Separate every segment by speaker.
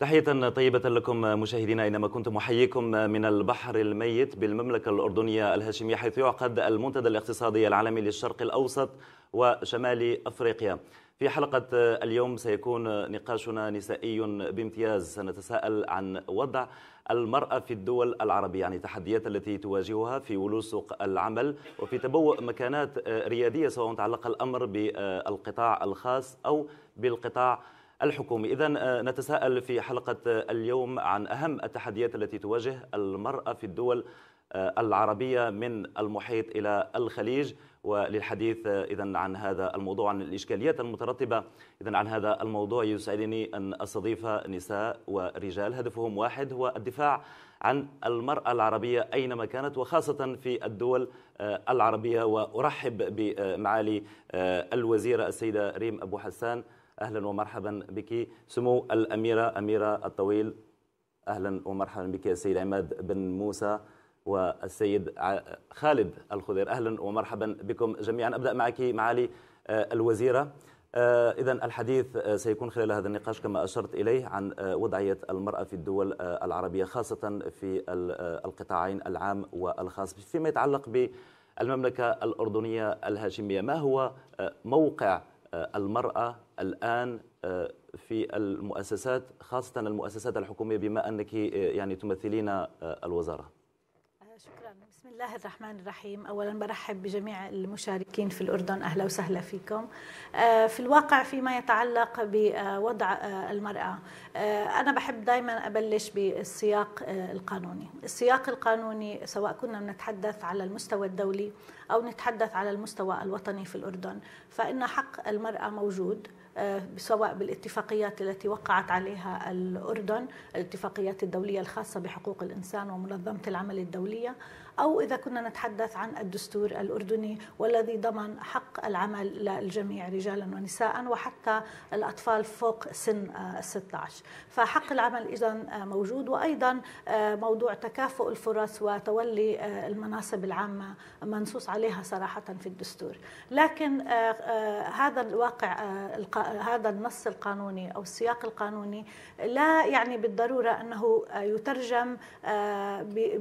Speaker 1: تحية طيبة لكم مشاهدينا أينما كنتم أحييكم من البحر الميت بالمملكة الأردنية الهاشمية حيث يعقد المنتدى الاقتصادي العالمي للشرق الأوسط وشمال أفريقيا في حلقة اليوم سيكون نقاشنا نسائي بامتياز سنتساءل عن وضع المرأة في الدول العربية يعني التحديات التي تواجهها في ولوج سوق العمل وفي تبوء مكانات ريادية سواء تعلق الأمر بالقطاع الخاص أو بالقطاع الحكومي إذا آه، نتساءل في حلقة آه، اليوم عن أهم التحديات التي تواجه المرأة في الدول آه، العربية من المحيط إلى الخليج وللحديث إذا عن هذا الموضوع عن الإشكاليات المترتبة إذا عن هذا الموضوع يسعدني أن أستضيف نساء ورجال هدفهم واحد هو الدفاع عن المرأة العربية أينما كانت وخاصة في الدول العربية وأرحب بمعالي الوزيرة السيدة ريم أبو حسان أهلا ومرحبا بك سمو الأميرة أميرة الطويل أهلا ومرحبا بك السيد عماد بن موسى والسيد خالد الخضير أهلا ومرحبا بكم جميعا أبدأ معك معالي آه، الوزيرة آه، إذا الحديث آه، سيكون خلال هذا النقاش كما أشرت إليه عن وضعية المرأة في الدول العربية خاصة في القطاعين العام والخاص فيما يتعلق بالمملكة الأردنية الهاشمية ما هو موقع آه، المرأة الآن آه، في المؤسسات خاصة المؤسسات الحكومية بما أنك آه، يعني تمثلين الوزارة
Speaker 2: الله الرحمن الرحيم اولا برحب بجميع المشاركين في الاردن اهلا وسهلا فيكم آه، في الواقع فيما يتعلق بوضع آه، المراه آه، انا بحب دائما ابلش بالسياق القانوني السياق القانوني سواء كنا نتحدث على المستوى الدولي او نتحدث على المستوى الوطني في الاردن فان حق المراه موجود سواء بالاتفاقيات التي وقعت عليها الأردن الاتفاقيات الدولية الخاصة بحقوق الإنسان ومنظمة العمل الدولية أو إذا كنا نتحدث عن الدستور الأردني والذي ضمن حق العمل للجميع رجالا ونساء وحتى الأطفال فوق سن 16 آه، فحق العمل إذا آه، موجود وأيضا آه، موضوع تكافؤ الفرص وتولي المناصب العامة منصوص عليها صراحة في الدستور لكن هذا الواقع هذا النص القانوني أو السياق القانوني لا يعني بالضرورة أنه يترجم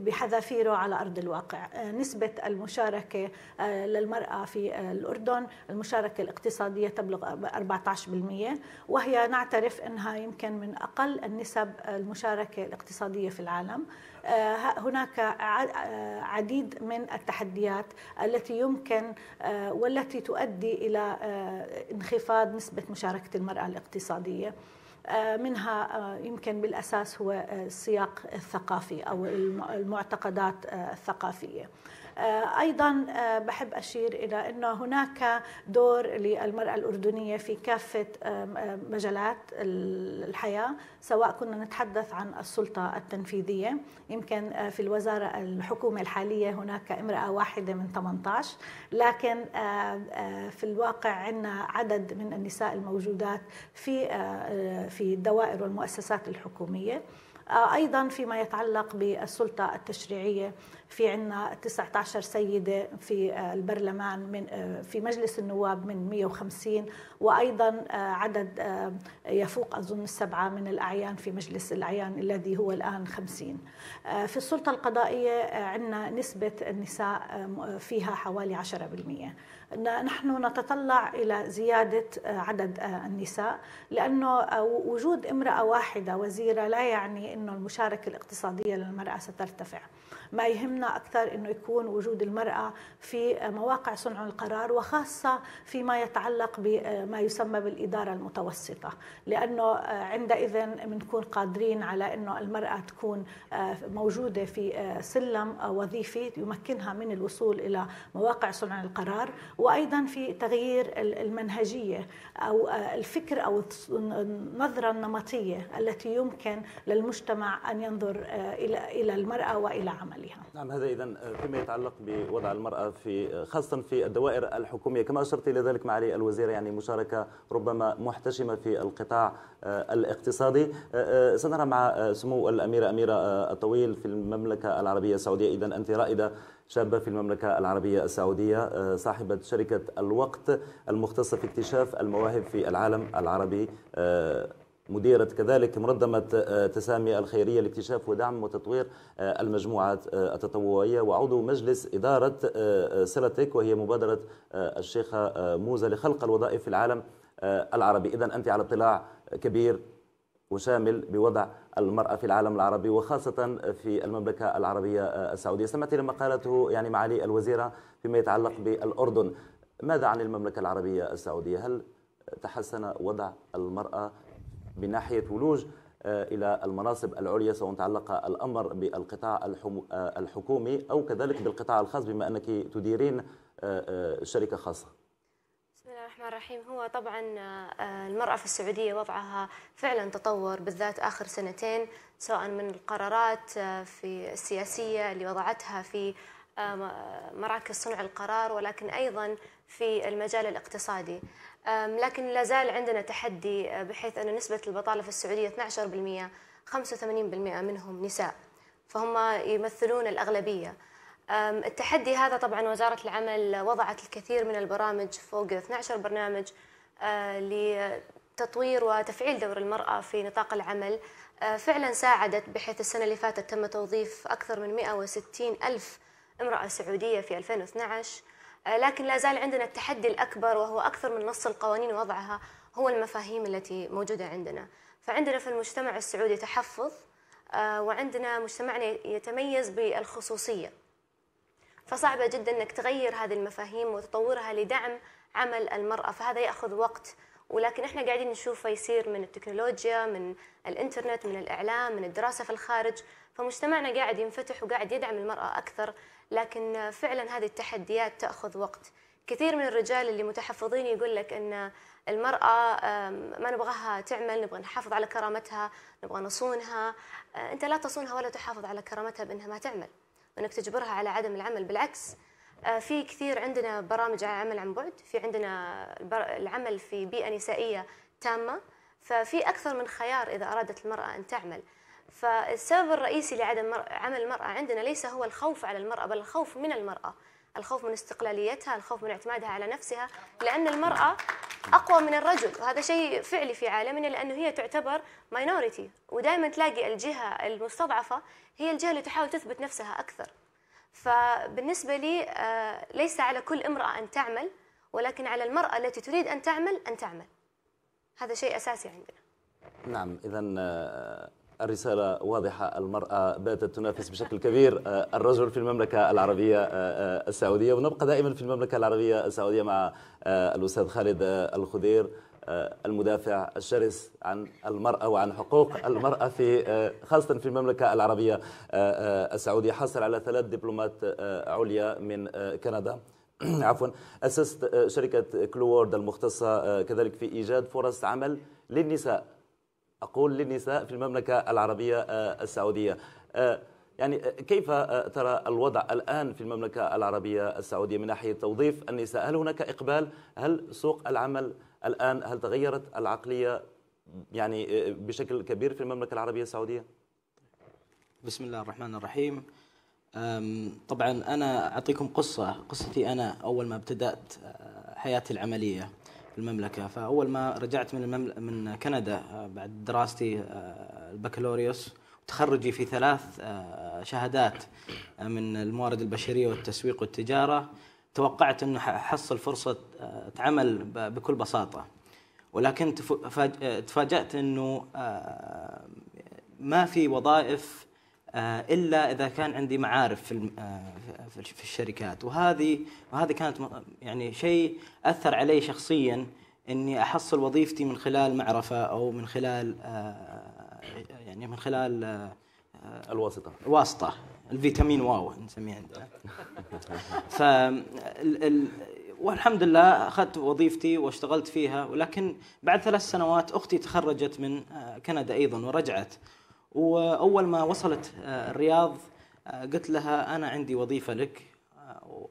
Speaker 2: بحذافيره على أرض الواقع الواقع آه، نسبة المشاركة آه، للمرأة في آه، الأردن المشاركة الاقتصادية تبلغ 14% وهي نعترف أنها يمكن من أقل النسب المشاركة الاقتصادية في العالم هناك عديد من التحديات التي يمكن والتي تؤدي إلى انخفاض نسبة مشاركة المرأة الاقتصادية آه، منها آه، يمكن بالاساس هو آه، السياق الثقافي او المعتقدات الثقافيه آه، ايضا آه، بحب اشير الى انه هناك دور للمراه الاردنيه في كافه مجالات الحياه سواء كنا نتحدث عن السلطه التنفيذيه يمكن آه، في الوزاره الحكومه الحاليه هناك امراه واحده من 18 لكن في الواقع عندنا عدد من النساء الموجودات في في الدوائر والمؤسسات الحكوميه آه، أيضا فيما يتعلق بالسلطة التشريعية في عنا 19 سيدة في آه، البرلمان من آه، في مجلس النواب من 150 وأيضا عدد يفوق أظن السبعة من الأعيان في مجلس الأعيان الذي هو الآن 50 في السلطة القضائية عندنا نسبة النساء فيها حوالي 10% نحن نتطلع إلى زيادة آه، عدد آه، النساء لأنه آه، وجود امرأة واحدة وزيرة لا يعني أنه المشاركة الاقتصادية للمرأة سترتفع ما يهمنا أكثر أنه يكون وجود المرأة في مواقع صنع القرار وخاصة فيما يتعلق بما يسمى بالإدارة المتوسطة لأنه عندئذ بنكون قادرين على أنه المرأة تكون موجودة في سلم وظيفي يمكنها من الوصول إلى مواقع صنع القرار وايضا في تغيير المنهجيه او آه، الفكر او النظره النمطيه التي يمكن للمجتمع ان ينظر آه، الى الى المراه والى عملها.
Speaker 1: نعم هذا اذا فيما يتعلق بوضع المراه في خاصه في الدوائر الحكوميه كما اشرت الى ذلك معالي الوزير يعني مشاركه ربما محتشمه في القطاع آه، الاقتصادي سنرى مع سمو الاميره اميره الطويل في المملكه العربيه السعوديه اذا انت رائده شابة في المملكة العربية السعودية آه، صاحبة شركة الوقت المختصة في اكتشاف المواهب في العالم العربي آه، مديرة كذلك منظمة آه، تسامي الخيرية لاكتشاف ودعم وتطوير المجموعات التطوعية وعضو مجلس إدارة سلتك وهي مبادرة الشيخة موزة لخلق الوظائف في العالم العربي إذا أنت على اطلاع كبير وشامل بوضع المرأة في العالم العربي وخاصة في المملكة العربية آه، السعودية سمعت لما قالته يعني معالي الوزيرة فيما يتعلق بالأردن ماذا عن المملكة العربية السعودية هل تحسن وضع المرأة من ناحية ولوج آه، إلى المناصب العليا سواء تعلق الأمر بالقطاع آه، الحكومي أو كذلك بالقطاع الخاص بما أنك تديرين شركة خاصة
Speaker 3: الرحمن الرحيم هو طبعا آه، المرأة في السعودية وضعها فعلا تطور بالذات آخر سنتين سواء من القرارات آه، في السياسية اللي وضعتها في آه، مراكز صنع القرار ولكن أيضا في المجال الاقتصادي لكن لا زال عندنا تحدي بحيث أن نسبة البطالة في السعودية 12% 85% منهم نساء فهم يمثلون الأغلبية التحدي هذا طبعا وزارة العمل وضعت الكثير من البرامج فوق 12 برنامج أه، لتطوير وتفعيل دور المرأة في نطاق العمل أه، فعلا ساعدت بحيث السنة اللي فاتت تم توظيف أكثر من 160 ألف امرأة سعودية في 2012 أه، لكن لا زال عندنا التحدي الأكبر وهو أكثر من نص القوانين وضعها هو المفاهيم التي موجودة عندنا فعندنا في المجتمع السعودي تحفظ وعندنا مجتمعنا يتميز بالخصوصية فصعبة جدا أنك تغير هذه المفاهيم وتطورها لدعم عمل المرأة فهذا يأخذ وقت ولكن احنا قاعدين نشوفه يصير من التكنولوجيا من الانترنت من الاعلام من الدراسه في الخارج فمجتمعنا قاعد ينفتح وقاعد يدعم المراه اكثر لكن فعلا هذه التحديات تاخذ وقت كثير من الرجال اللي متحفظين يقول لك ان المراه ما نبغاها تعمل نبغى نحافظ على كرامتها نبغى نصونها آه، انت لا تصونها ولا تحافظ على كرامتها بانها ما تعمل وانك تجبرها على عدم العمل بالعكس آه، في كثير عندنا برامج على عمل عن بعد في عندنا العمل في بيئه نسائيه تامه ففي اكثر من خيار اذا ارادت المراه ان تعمل فالسبب الرئيسي لعدم عمل المراه عندنا ليس هو الخوف على المراه بل الخوف من المراه الخوف من استقلاليتها الخوف من اعتمادها على نفسها لأن المرأة أقوى من الرجل وهذا شيء فعلي في عالمنا لأنه هي تعتبر ماينوريتي ودائما تلاقي الجهة المستضعفة هي الجهة اللي تحاول تثبت نفسها أكثر فبالنسبة لي آه، ليس على كل امرأة أن تعمل ولكن على المرأة التي تريد أن تعمل أن تعمل هذا شيء أساسي عندنا
Speaker 1: نعم إذا آه، الرسالة واضحة المرأة باتت تنافس بشكل كبير آه، الرجل في المملكة العربية آه، آه، السعودية ونبقى دائما في المملكة العربية السعودية مع الأستاذ خالد الخدير المدافع الشرس عن المرأة وعن حقوق المرأة في خاصة في المملكة العربية السعودية حصل على ثلاث دبلومات عليا من كندا عفوا أسست شركة كلوورد المختصة كذلك في إيجاد فرص عمل للنساء أقول للنساء في المملكة العربية آه، السعودية آه، يعني آه، كيف ترى الوضع الآن في المملكة العربية السعودية من ناحية توظيف النساء هل هناك إقبال هل سوق العمل الآن هل تغيرت العقلية يعني بشكل كبير في المملكة العربية السعودية بسم الله الرحمن الرحيم
Speaker 4: طبعا أنا أعطيكم قصة قصتي أنا أول ما ابتدأت حياتي العملية المملكه فاول ما رجعت من المملكة من كندا آه، بعد دراستي آه، البكالوريوس وتخرجي في ثلاث آه، شهادات من الموارد البشريه والتسويق والتجاره توقعت انه احصل فرصه عمل بكل بساطه ولكن تفاجات انه ما في وظائف آه، الا اذا كان عندي معارف في آه، في الشركات وهذه وهذه كانت يعني شيء اثر علي شخصيا اني احصل وظيفتي من خلال معرفه او من خلال آه، يعني من خلال الواسطه واسطه الفيتامين واو نسميه عندنا ف والحمد لله اخذت وظيفتي واشتغلت فيها ولكن بعد ثلاث سنوات اختي تخرجت من كندا ايضا ورجعت واول ما وصلت آه، الرياض آه، قلت لها انا عندي وظيفه لك آه،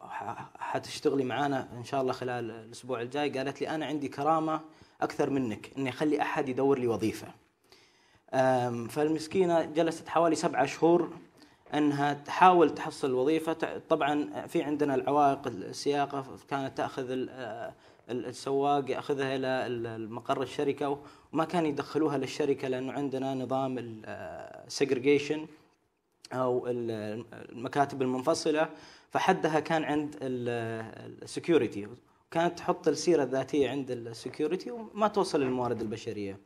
Speaker 4: حتشتغلي معانا ان شاء الله خلال الاسبوع الجاي قالت لي انا عندي كرامه اكثر منك اني اخلي احد يدور لي وظيفه فالمسكينه جلست حوالي سبعة شهور انها تحاول تحصل وظيفه طبعا في عندنا العوائق السياقه كانت تاخذ السواق ياخذها الى مقر الشركه وما كان يدخلوها للشركه لانه عندنا نظام السجريجيشن آه، او المكاتب المنفصله فحدها كان عند السكيورتي كانت تحط السيره الذاتيه عند السكيورتي وما توصل للموارد البشريه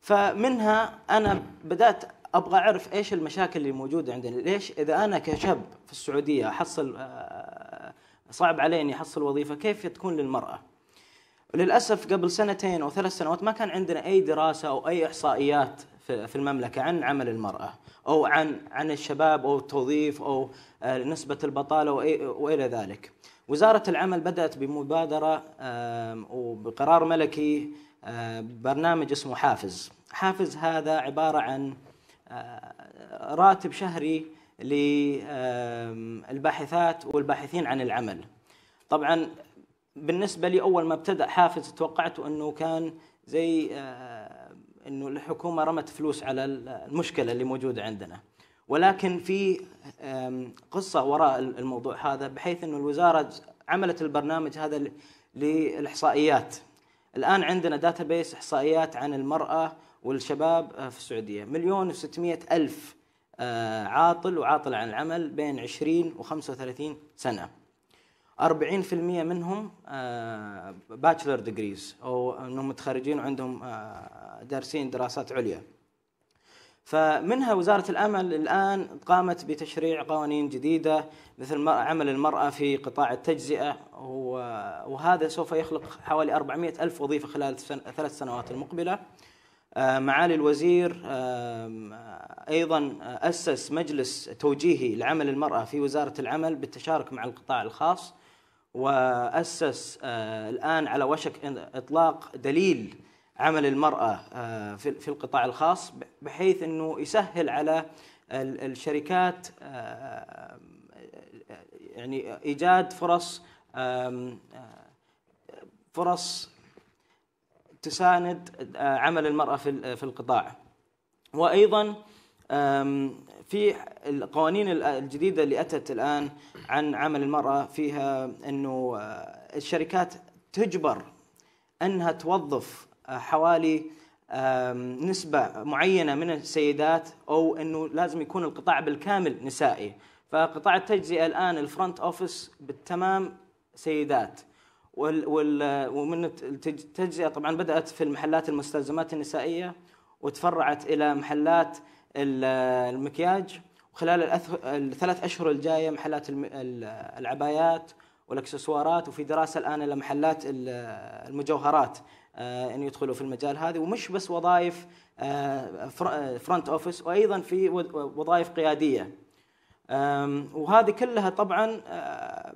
Speaker 4: فمنها انا بدات ابغى اعرف ايش المشاكل اللي موجوده عندنا ليش اذا انا كشاب في السعوديه احصل آه، صعب علي اني احصل وظيفه كيف تكون للمراه وللاسف قبل سنتين او ثلاث سنوات ما كان عندنا اي دراسه او اي احصائيات في المملكه عن عمل المراه او عن عن الشباب او التوظيف او آه، نسبه البطاله والى ذلك. وزاره العمل بدات بمبادره وبقرار ملكي آه، برنامج اسمه حافز. حافز هذا عباره عن آه، راتب شهري للباحثات والباحثين عن العمل. طبعا بالنسبه لي اول ما ابتدا حافز توقعت انه كان زي آه، انه الحكومه رمت فلوس على المشكله اللي موجوده عندنا ولكن في قصه وراء الموضوع هذا بحيث انه الوزاره عملت البرنامج هذا للاحصائيات الان عندنا داتابيس احصائيات عن المراه والشباب آه، في السعوديه مليون و الف آه، عاطل وعاطل عن العمل بين 20 و 35 سنه 40% منهم باتشلر آه، ديجريز او انهم متخرجين وعندهم آه، دارسين دراسات عليا. فمنها وزاره الامل الان قامت بتشريع قوانين جديده مثل عمل المراه في قطاع التجزئه وهذا سوف يخلق حوالي 400 الف وظيفه خلال ثلاث سنوات المقبله. آه، معالي الوزير ايضا اسس مجلس توجيهي لعمل المراه في وزاره العمل بالتشارك مع القطاع الخاص وأسس آه، الآن على وشك إطلاق دليل عمل المرأة آه، في القطاع الخاص بحيث أنه يسهل على الشركات آه، يعني إيجاد فرص فرص تساند عمل المرأة في القطاع وأيضا في القوانين الجديدة اللي أتت الآن عن عمل المرأة فيها أنه آه، الشركات تجبر أنها توظف آه، حوالي نسبة معينة من السيدات أو أنه لازم يكون القطاع بالكامل نسائي فقطاع التجزئة الآن الفرونت أوفيس بالتمام سيدات وال وال آه، ومن التجزئة طبعا بدأت في المحلات المستلزمات النسائية وتفرعت إلى محلات المكياج وخلال الثلاث اشهر الجايه محلات العبايات والاكسسوارات وفي دراسه الان لمحلات المجوهرات آه، ان يدخلوا في المجال هذا ومش بس وظائف آه، فرونت اوفيس وايضا في وظائف قياديه وهذه كلها طبعا آه،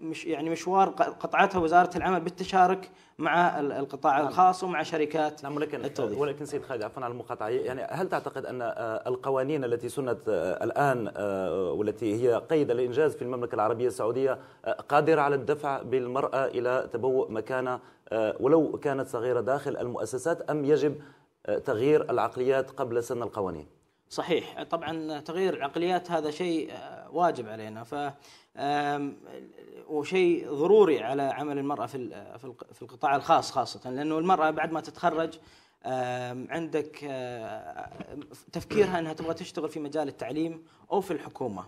Speaker 4: مش يعني مشوار قطعتها وزاره العمل
Speaker 1: بالتشارك مع القطاع نعم. الخاص ومع شركات نعم ولكن التوظيف. ولكن سيد خالد عفوا على المقاطعه يعني هل تعتقد ان آه، القوانين التي سنت آه، الان والتي هي قيد الانجاز في المملكه العربيه السعوديه قادره على الدفع بالمراه الى تبوء مكانه ولو كانت صغيره داخل المؤسسات ام يجب تغيير العقليات قبل سن القوانين؟ صحيح طبعا تغيير العقليات هذا شيء
Speaker 4: آه، واجب علينا ف وشيء ضروري على عمل المراه في في القطاع الخاص خاصه لانه المراه بعد ما تتخرج عندك آه، تفكيرها انها تبغى تشتغل في مجال التعليم او في الحكومه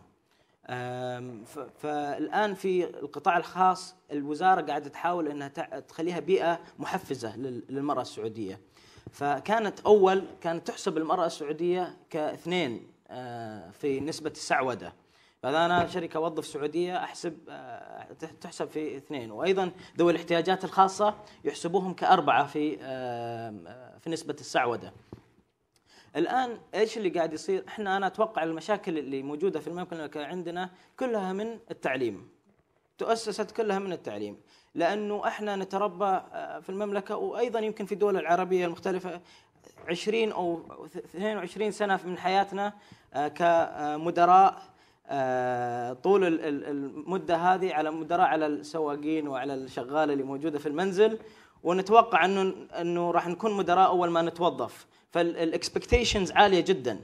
Speaker 4: فالان في القطاع الخاص الوزاره قاعده تحاول انها تخليها بيئه محفزه للمراه السعوديه فكانت اول كانت تحسب المراه السعوديه كاثنين آه، في نسبه السعوده فاذا انا شركه اوظف سعوديه احسب آه، تحسب في اثنين وايضا ذوي الاحتياجات الخاصه يحسبوهم كاربعه في آه، في نسبه السعوده. الان ايش اللي قاعد يصير؟ احنا انا اتوقع المشاكل اللي موجوده في المملكه عندنا كلها من التعليم. تؤسست كلها من التعليم. لانه احنا نتربى آه، في المملكه وايضا يمكن في الدول العربيه المختلفه 20 او 22 سنه من حياتنا آه، كمدراء آه، طول المده هذه على مدراء على السواقين وعلى الشغاله اللي موجوده في المنزل ونتوقع انه انه راح نكون مدراء اول ما نتوظف فالاكسبكتيشنز عاليه جدا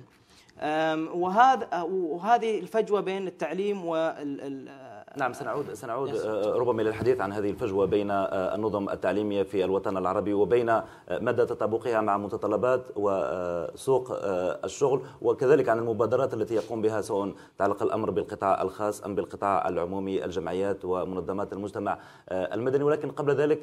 Speaker 4: وهذا وهذه الفجوه بين التعليم وال
Speaker 1: نعم سنعود سنعود آه، آه، ربما الى الحديث عن هذه الفجوه بين آه، النظم التعليميه في الوطن العربي وبين مدى تطابقها مع متطلبات وسوق الشغل وكذلك عن المبادرات التي يقوم بها سواء تعلق الامر بالقطاع الخاص ام بالقطاع العمومي الجمعيات ومنظمات المجتمع المدني ولكن قبل ذلك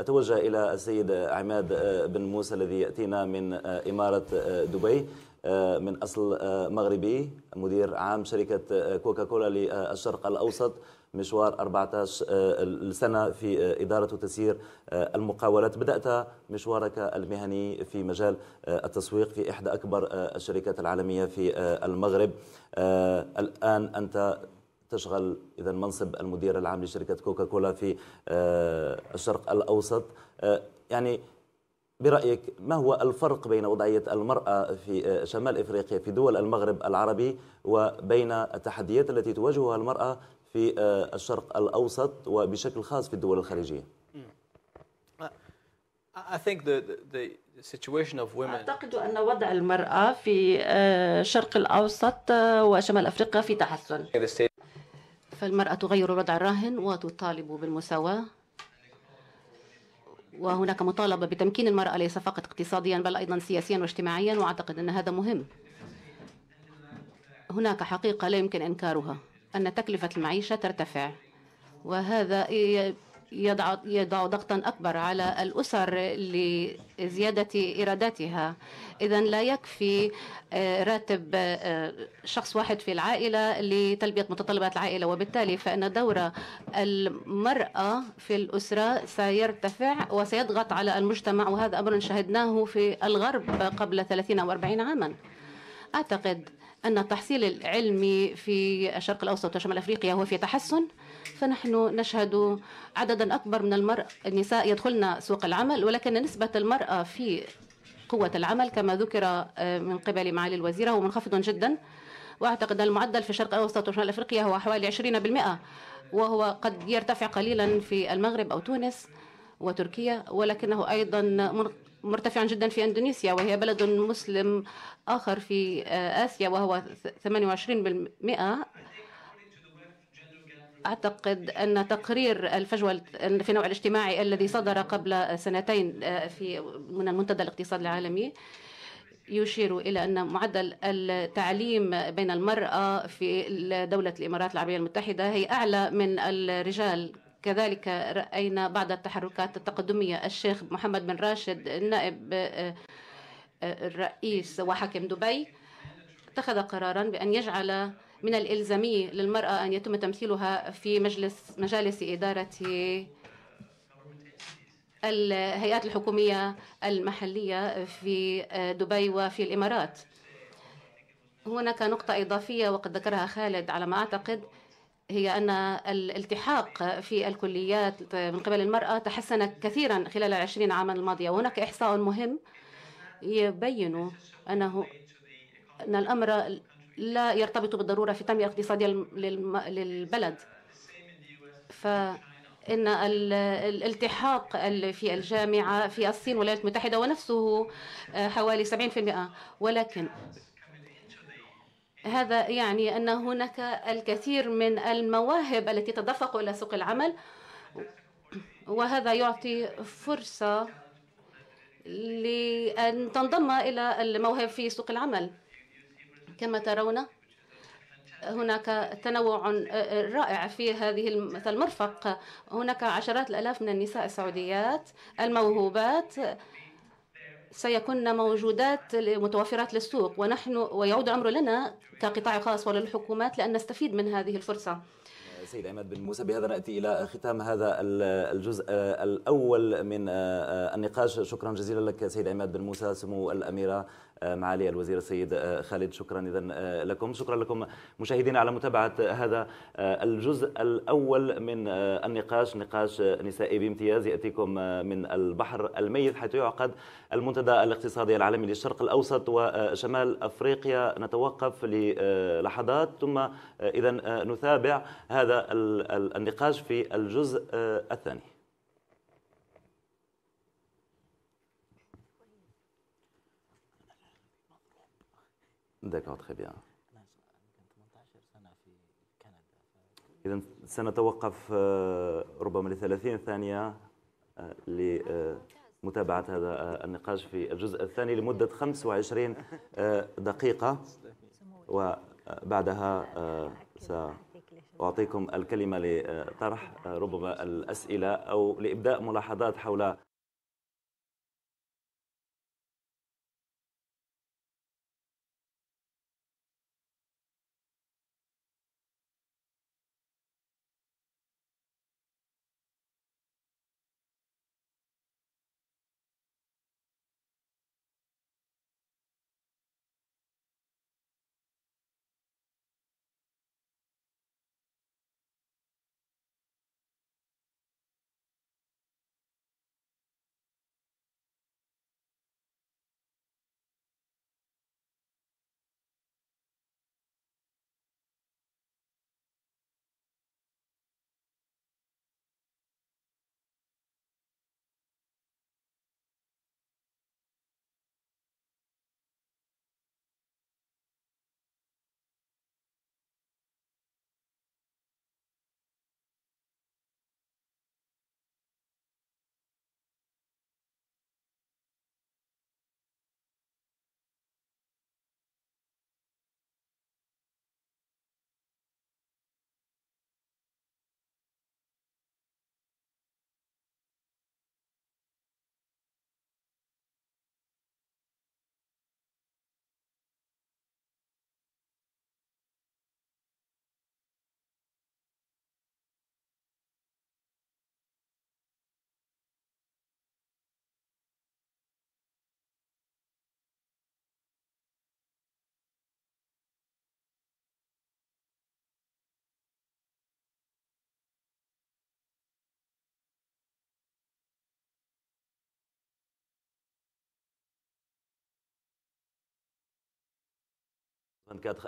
Speaker 1: اتوجه الى السيد عماد بن موسى الذي ياتينا من اماره دبي آه، من أصل آه، مغربي مدير عام شركة آه، كوكاكولا للشرق الأوسط مشوار 14 سنة في إدارة وتسيير المقاولات بدأت مشوارك المهني في مجال التسويق في إحدى أكبر الشركات العالمية في المغرب الآن أنت تشغل إذا منصب المدير العام لشركة كوكاكولا في الشرق الأوسط يعني برأيك ما هو الفرق بين وضعية المرأة في آه، شمال إفريقيا في دول المغرب العربي وبين التحديات التي تواجهها المرأة في آه، الشرق الأوسط وبشكل خاص في الدول الخليجية
Speaker 4: mm. أعتقد
Speaker 5: أن وضع المرأة في الشرق آه، الأوسط وشمال أفريقيا في تحسن فالمرأة تغير الوضع الراهن وتطالب بالمساواة وهناك مطالبة بتمكين المرأة ليس فقط اقتصاديا بل أيضا سياسيا واجتماعيا وأعتقد أن هذا مهم هناك حقيقة لا يمكن إنكارها أن تكلفة المعيشة ترتفع وهذا يضع, يضع ضغطا أكبر على الأسر لزيادة إيراداتها إذا لا يكفي آه، راتب آه، شخص واحد في العائلة لتلبية متطلبات العائلة وبالتالي فإن دور المرأة في الأسرة سيرتفع وسيضغط على المجتمع وهذا أمر شهدناه في الغرب قبل 30 أو 40 عاما أعتقد أن التحصيل العلمي في الشرق الأوسط وشمال أفريقيا هو في تحسن فنحن نشهد عددا أكبر من المرأة النساء يدخلن سوق العمل ولكن نسبة المرأة في قوة العمل كما ذكر آه، من قبل معالي الوزيرة هو منخفض جدا وأعتقد المعدل في الشرق الأوسط وشمال أفريقيا هو حوالي 20% وهو قد يرتفع قليلا في المغرب أو تونس وتركيا ولكنه أيضا مرتفعا جدا في اندونيسيا وهي بلد مسلم اخر في آه، اسيا وهو 28% أعتقد أن تقرير الفجوة في النوع الاجتماعي الذي صدر قبل سنتين آه، في من المنتدى الاقتصاد العالمي يشير إلى أن معدل التعليم بين المرأة في دولة الإمارات العربية المتحدة هي أعلى من الرجال كذلك رأينا بعض التحركات التقدمية الشيخ محمد بن راشد نائب آه، آه، الرئيس وحاكم دبي اتخذ قرارا بأن يجعل من الإلزامي للمرأة أن يتم تمثيلها في مجلس مجالس إدارة الهيئات الحكومية المحلية في آه، دبي وفي الإمارات هناك نقطة إضافية وقد ذكرها خالد على ما أعتقد هي أن الالتحاق في الكليات من قبل المرأة تحسن كثيرا خلال العشرين عاما الماضية وهناك إحصاء مهم يبين أنه أن الأمر لا يرتبط بالضرورة في التنميه الاقتصاديه للبلد فإن الالتحاق في الجامعة في الصين والولايات المتحدة ونفسه آه، حوالي 70% ولكن هذا يعني أن هناك الكثير من المواهب التي تدفق إلى سوق العمل وهذا يعطي فرصة لأن تنضم إلى المواهب في سوق العمل كما ترون هناك تنوع آه، آه، رائع في هذه المرفق هناك عشرات الآلاف من النساء السعوديات الموهوبات سيكون موجودات متوفرات للسوق ونحن ويعود الأمر لنا كقطاع خاص وللحكومات لأن نستفيد من هذه الفرصة
Speaker 1: سيد عماد بن موسى بهذا نأتي إلى ختام هذا الجزء آه، الأول من النقاش شكرا جزيلا لك سيد عماد بن موسى سمو الأميرة معالي الوزير السيد آه، خالد شكرا اذا آه، لكم شكرا لكم مشاهدينا على متابعه هذا آه، الجزء الاول من النقاش نقاش نسائي بامتياز ياتيكم من البحر الميت حيث يعقد المنتدى الاقتصادي العالمي للشرق الاوسط وشمال افريقيا نتوقف للحظات ثم اذا نتابع هذا النقاش في الجزء الثاني D'accord, très bien. إذا سنتوقف آه، ربما ل 30 ثانية آه، لمتابعة هذا آه، النقاش في الجزء الثاني لمدة 25 دقيقة وبعدها سأعطيكم الكلمة لطرح ربما الأسئلة أو لإبداء ملاحظات حول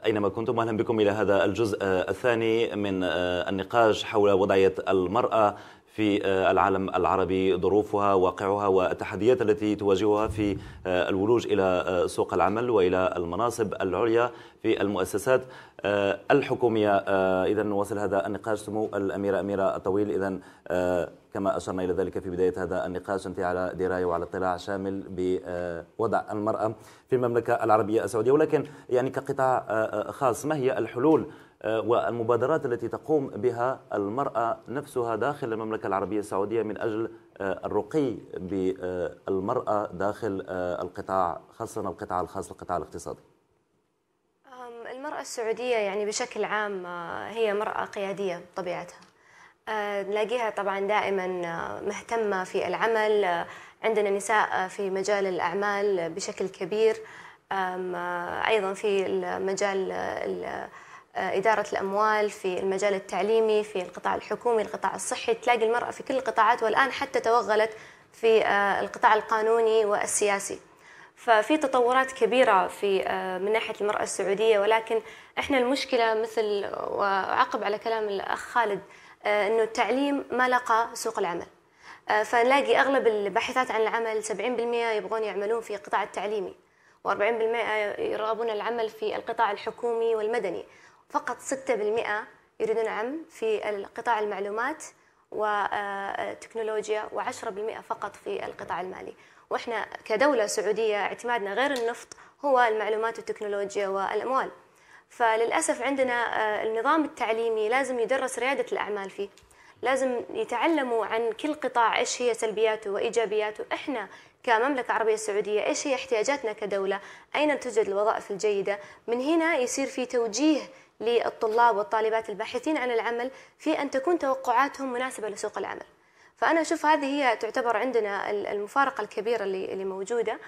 Speaker 1: أينما كنتم أهلا بكم إلى هذا الجزء آه، الثاني من آه، النقاش حول وضعية المرأة في آه، العالم العربي ظروفها واقعها والتحديات التي تواجهها في آه، الولوج إلى آه، سوق العمل وإلى المناصب العليا في المؤسسات الحكومية إذا نواصل هذا النقاش سمو الأميرة أميرة الطويل إذا كما أشرنا إلى ذلك في بداية هذا النقاش أنت على دراية وعلى اطلاع شامل بوضع المرأة في المملكة العربية السعودية ولكن يعني كقطاع خاص ما هي الحلول والمبادرات التي تقوم بها المرأة نفسها داخل المملكة العربية السعودية من أجل آه، الرقي بالمرأة داخل آه، القطاع خاصة القطاع الخاص القطاع الاقتصادي
Speaker 3: المرأة السعودية يعني بشكل عام آه، هي مرأة قيادية بطبيعتها نلاقيها طبعا دائما مهتمة في العمل عندنا نساء في مجال الأعمال بشكل كبير أيضا في مجال آه، إدارة الأموال في المجال التعليمي في القطاع الحكومي القطاع الصحي تلاقي المرأة في كل القطاعات والآن حتى توغلت في آه، القطاع القانوني والسياسي ففي تطورات كبيرة في آه، من ناحية المرأة السعودية ولكن احنا المشكلة مثل وعقب على كلام الأخ خالد أنه التعليم ما لقى سوق العمل فنلاقي أغلب الباحثات عن العمل 70% يبغون يعملون في القطاع التعليمي و40% يرغبون العمل في القطاع الحكومي والمدني فقط 6% يريدون عم في قطاع المعلومات وتكنولوجيا آه، و10% فقط في القطاع المالي واحنا كدولة سعودية اعتمادنا غير النفط هو المعلومات والتكنولوجيا والأموال فللأسف عندنا آه، النظام التعليمي لازم يدرس ريادة الأعمال فيه لازم يتعلموا عن كل قطاع ايش هي سلبياته وايجابياته احنا كمملكه عربيه سعوديه ايش هي احتياجاتنا كدوله اين توجد الوظائف الجيده من هنا يصير في توجيه للطلاب والطالبات الباحثين عن العمل في أن تكون توقعاتهم مناسبة لسوق العمل فأنا أشوف هذه هي تعتبر عندنا المفارقة الكبيرة اللي, موجودة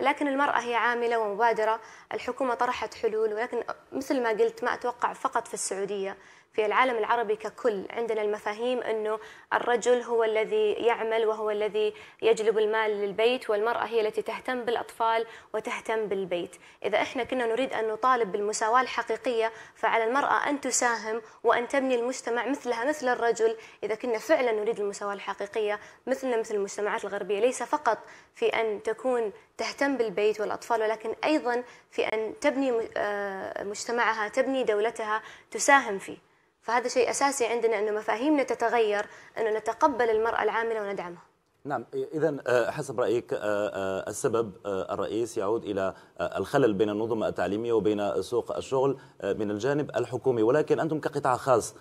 Speaker 3: لكن المرأة هي عاملة ومبادرة الحكومة طرحت حلول ولكن مثل ما قلت ما أتوقع فقط في السعودية في العالم العربي ككل عندنا المفاهيم أنه الرجل هو الذي يعمل وهو الذي يجلب المال للبيت والمرأة هي التي تهتم بالأطفال وتهتم بالبيت إذا إحنا كنا نريد أن نطالب بالمساواة الحقيقية فعلى المرأة أن تساهم وأن تبني المجتمع مثلها مثل الرجل إذا كنا فعلا نريد المساواة الحقيقية مثلنا مثل المجتمعات الغربية ليس فقط في أن تكون تهتم بالبيت والأطفال ولكن أيضا في أن تبني آه، مجتمعها تبني دولتها تساهم فيه فهذا شيء أساسي عندنا أنه مفاهيمنا تتغير أنه نتقبل المرأة العاملة وندعمها
Speaker 1: نعم إذا آه، حسب رأيك آه، آه، السبب الرئيس يعود إلى الخلل بين النظم التعليمية وبين سوق الشغل من الجانب الحكومي ولكن أنتم كقطاع خاص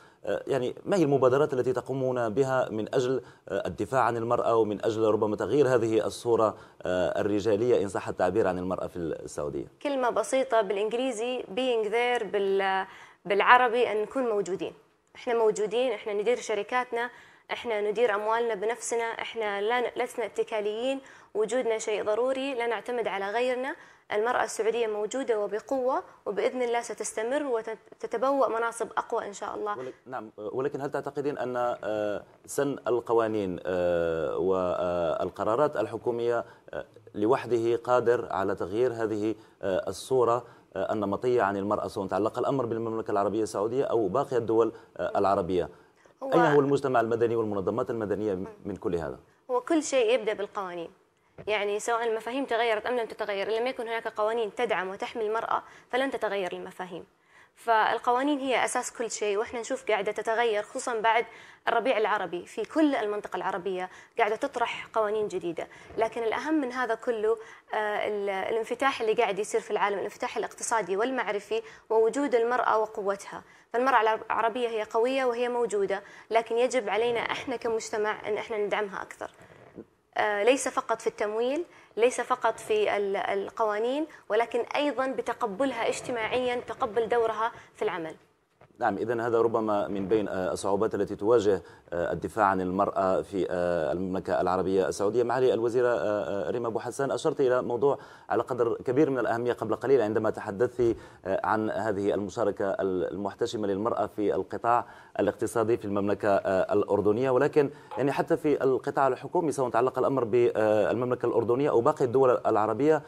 Speaker 1: يعني ما هي المبادرات التي تقومون بها من أجل الدفاع عن المرأة ومن أجل ربما تغيير هذه الصورة الرجالية إن صح التعبير عن المرأة في السعودية
Speaker 3: كلمة بسيطة بالإنجليزي being there بال بالعربي أن نكون موجودين إحنا موجودين إحنا ندير شركاتنا إحنا ندير أموالنا بنفسنا إحنا لا لسنا اتكاليين وجودنا شيء ضروري لا نعتمد على غيرنا المرأة السعودية موجودة وبقوة وبإذن الله ستستمر وتتبوأ مناصب أقوى إن شاء الله
Speaker 1: نعم ولكن هل تعتقدين أن آه، سن القوانين آه، والقرارات آه، الحكومية لوحده قادر على تغيير هذه الصورة النمطية عن المرأة سواء تعلق الأمر بالمملكة العربية السعودية أو باقي الدول آه، العربية
Speaker 3: هو أين هو المجتمع
Speaker 1: المدني والمنظمات المدنية من كل هذا؟
Speaker 3: هو كل شيء يبدأ بالقوانين يعني سواء المفاهيم تغيرت أم لم تتغير لم يكن هناك قوانين تدعم وتحمي المرأة فلن تتغير المفاهيم فالقوانين هي أساس كل شيء وإحنا نشوف قاعدة تتغير خصوصا بعد الربيع العربي في كل المنطقة العربية قاعدة تطرح قوانين جديدة لكن الأهم من هذا كله آه، الانفتاح اللي قاعد يصير في العالم الانفتاح الاقتصادي والمعرفي ووجود المرأة وقوتها فالمرأة العربية هي قوية وهي موجودة لكن يجب علينا إحنا كمجتمع أن إحنا ندعمها أكثر آه، ليس فقط في التمويل ليس فقط في القوانين ولكن أيضا بتقبلها اجتماعيا تقبل دورها في العمل
Speaker 1: نعم إذا هذا ربما من بين آه، الصعوبات التي تواجه آه، الدفاع عن المرأة في آه، المملكة العربية السعودية معالي الوزيرة ريما أبو حسان أشرت إلى موضوع على قدر كبير من الأهمية قبل قليل عندما تحدثت عن هذه المشاركة المحتشمة للمرأة في القطاع الاقتصادي في المملكة الأردنية ولكن يعني حتى في القطاع الحكومي سواء تعلق الأمر بالمملكة الأردنية أو باقي الدول العربية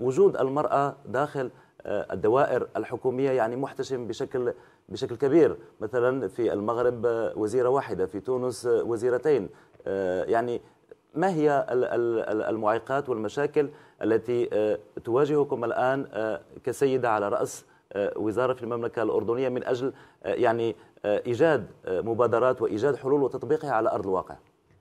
Speaker 1: وجود المرأة داخل الدوائر الحكومية يعني محتشم بشكل بشكل كبير مثلا في المغرب آه، وزيرة واحدة في تونس آه، وزيرتين آه، يعني ما هي المعيقات والمشاكل التي تواجهكم الآن كسيدة على رأس وزارة في المملكة الأردنية من أجل يعني إيجاد مبادرات وإيجاد حلول وتطبيقها على أرض الواقع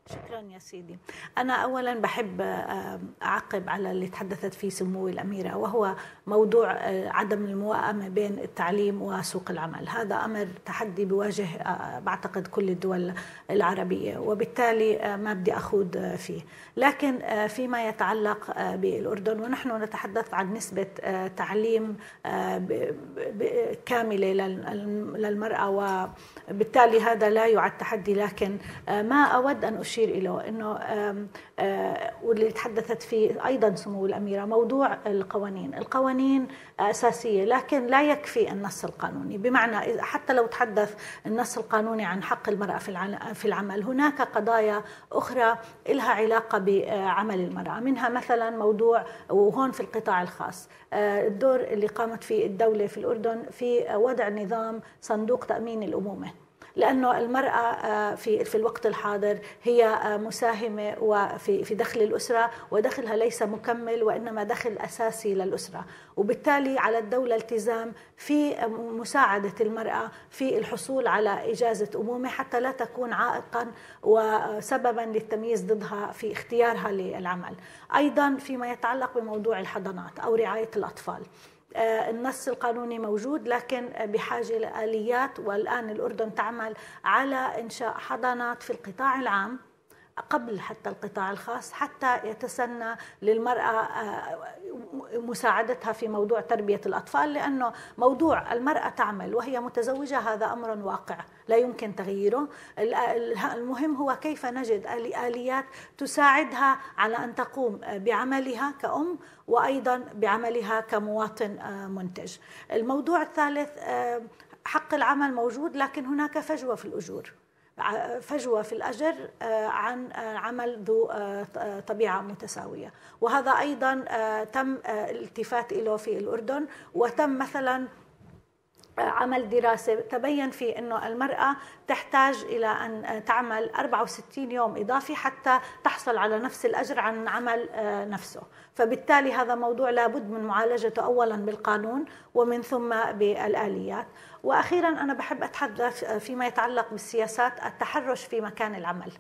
Speaker 2: شكرا يا سيدي أنا أولا بحب آه، أعقب على اللي تحدثت فيه سمو الأميرة وهو موضوع آه، عدم الموائمة بين التعليم وسوق العمل هذا أمر تحدي بواجه آه، بعتقد كل الدول العربية وبالتالي ما بدي أخوض فيه لكن فيما يتعلق بالأردن ونحن نتحدث عن نسبة تعليم كاملة للمرأة وبالتالي هذا لا يعد تحدي لكن ما أود أن أشير أشير له أنه آه، واللي تحدثت فيه أيضا سمو الأميرة موضوع القوانين القوانين أساسية لكن لا يكفي النص القانوني بمعنى حتى لو تحدث النص القانوني عن حق المرأة في في العمل هناك قضايا أخرى لها علاقة بعمل المرأة منها مثلا موضوع وهون في القطاع الخاص آه، الدور اللي قامت فيه الدولة في الأردن في وضع نظام صندوق تأمين الأمومة لانه المراه آه، في في الوقت الحاضر هي آه، مساهمه وفي في دخل الاسره ودخلها ليس مكمل وانما دخل اساسي للاسره وبالتالي على الدوله التزام في آه، مساعده المراه في الحصول على اجازه امومه حتى لا تكون عائقا وسببا للتمييز ضدها في اختيارها للعمل ايضا فيما يتعلق بموضوع الحضانات او رعايه الاطفال آه، النص القانوني موجود لكن بحاجة لآليات والآن الأردن تعمل على إنشاء حضانات في القطاع العام قبل حتى القطاع الخاص حتى يتسنى للمرأة آه، مساعدتها في موضوع تربية الأطفال لأنه موضوع المرأة تعمل وهي متزوجة هذا أمر واقع لا يمكن تغييره المهم هو كيف نجد آليات تساعدها على أن تقوم بعملها كأم وأيضا بعملها كمواطن آه، منتج الموضوع الثالث آه، حق العمل موجود لكن هناك فجوة في الأجور فجوه في الاجر آه، عن آه، عمل ذو آه، طبيعه متساويه، وهذا ايضا تم الالتفات له في الاردن وتم مثلا عمل دراسة تبين في أنه المرأة تحتاج إلى أن تعمل 64 يوم إضافي حتى تحصل على نفس الأجر عن عمل نفسه فبالتالي هذا موضوع لابد من معالجته أولا بالقانون ومن ثم بالآليات واخيرا انا بحب اتحدث فيما يتعلق بالسياسات التحرش في مكان العمل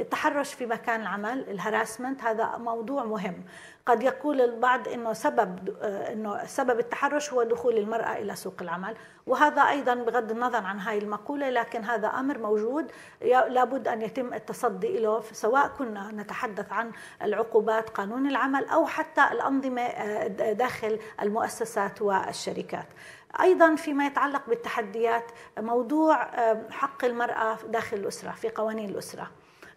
Speaker 2: التحرش في مكان العمل الهراسمنت هذا موضوع مهم قد يقول البعض انه سبب آه، انه سبب التحرش هو دخول المراه الى سوق العمل وهذا ايضا بغض النظر عن هاي المقوله لكن هذا امر موجود لابد ان يتم التصدي له سواء كنا نتحدث عن العقوبات قانون العمل او حتى الانظمه آه، داخل المؤسسات والشركات ايضا فيما يتعلق بالتحديات موضوع آه، حق المراه داخل الاسره في قوانين الاسره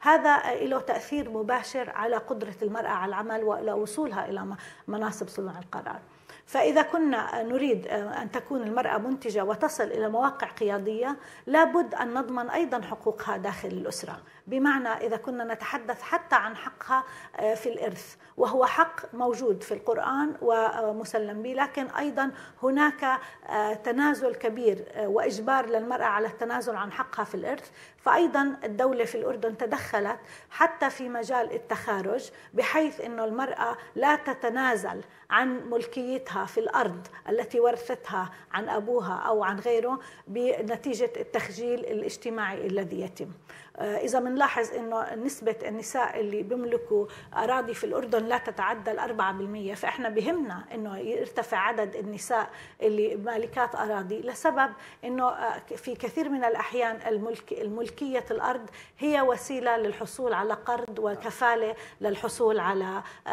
Speaker 2: هذا له تأثير مباشر على قدرة المرأة على العمل وإلى وصولها إلى مناصب صنع القرار فإذا كنا نريد آه، أن تكون المرأة منتجة وتصل إلى مواقع قيادية لابد أن نضمن أيضا حقوقها داخل الأسرة بمعنى إذا كنا نتحدث حتى عن حقها آه، في الإرث وهو حق موجود في القرآن ومسلم به لكن أيضا هناك آه، تنازل كبير وإجبار للمرأة على التنازل عن حقها في الإرث فأيضا الدولة في الأردن تدخلت حتى في مجال التخارج بحيث ان المرأة لا تتنازل عن ملكيتها في الأرض التي ورثتها عن أبوها أو عن غيره بنتيجة التخجيل الاجتماعي الذي يتم آه، إذا بنلاحظ أنه نسبة النساء اللي بيملكوا أراضي في الأردن لا تتعدى ال 4% فإحنا بهمنا أنه يرتفع عدد النساء اللي مالكات أراضي لسبب أنه آه، في كثير من الأحيان الملك الملكية الأرض هي وسيلة للحصول على قرض وكفالة للحصول على آه،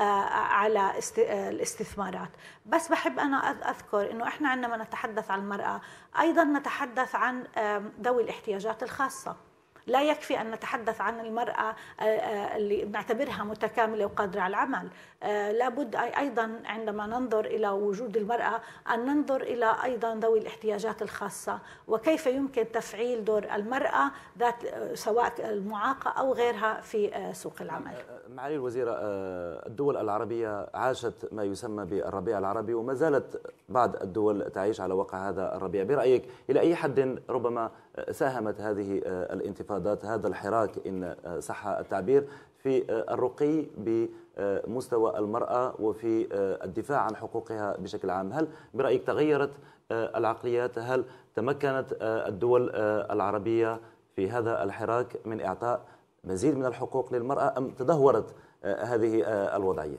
Speaker 2: على الاستثمارات بس بحب أنا أذكر أنه إحنا عندما نتحدث عن المرأة أيضا نتحدث عن ذوي الاحتياجات الخاصة لا يكفي أن نتحدث عن المرأة آه، آه، اللي نعتبرها متكاملة وقادرة على العمل آه، لابد أيضا عندما ننظر إلى وجود المرأة أن ننظر إلى أيضا ذوي الاحتياجات الخاصة وكيف يمكن تفعيل دور المرأة ذات آه، سواء المعاقة أو غيرها في آه، سوق نعم، العمل
Speaker 1: معالي الوزيرة الدول العربية عاشت ما يسمى بالربيع العربي وما زالت بعض الدول تعيش على وقع هذا الربيع برأيك إلى أي حد ربما ساهمت هذه الانتفاضات هذا الحراك إن صح التعبير في الرقي ب آه، مستوى المرأة وفي آه، الدفاع عن حقوقها بشكل عام هل برأيك تغيرت آه، العقليات هل تمكنت الدول العربية في هذا الحراك من إعطاء مزيد من الحقوق للمرأة أم تدهورت هذه الوضعية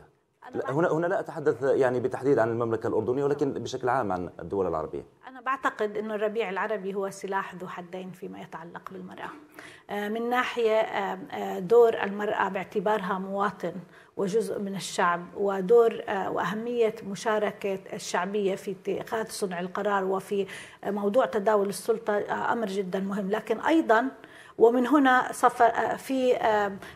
Speaker 1: هنا هنا لا اتحدث يعني بالتحديد عن المملكه الاردنيه ولكن بشكل عام عن الدول العربيه.
Speaker 2: انا بعتقد انه الربيع العربي هو سلاح ذو حدين فيما يتعلق بالمراه. من ناحيه دور المراه باعتبارها مواطن وجزء من الشعب ودور آه، واهميه مشاركه الشعبيه في اتخاذ صنع القرار وفي آه، موضوع تداول السلطه آه، امر جدا مهم لكن ايضا ومن هنا صفر آه، في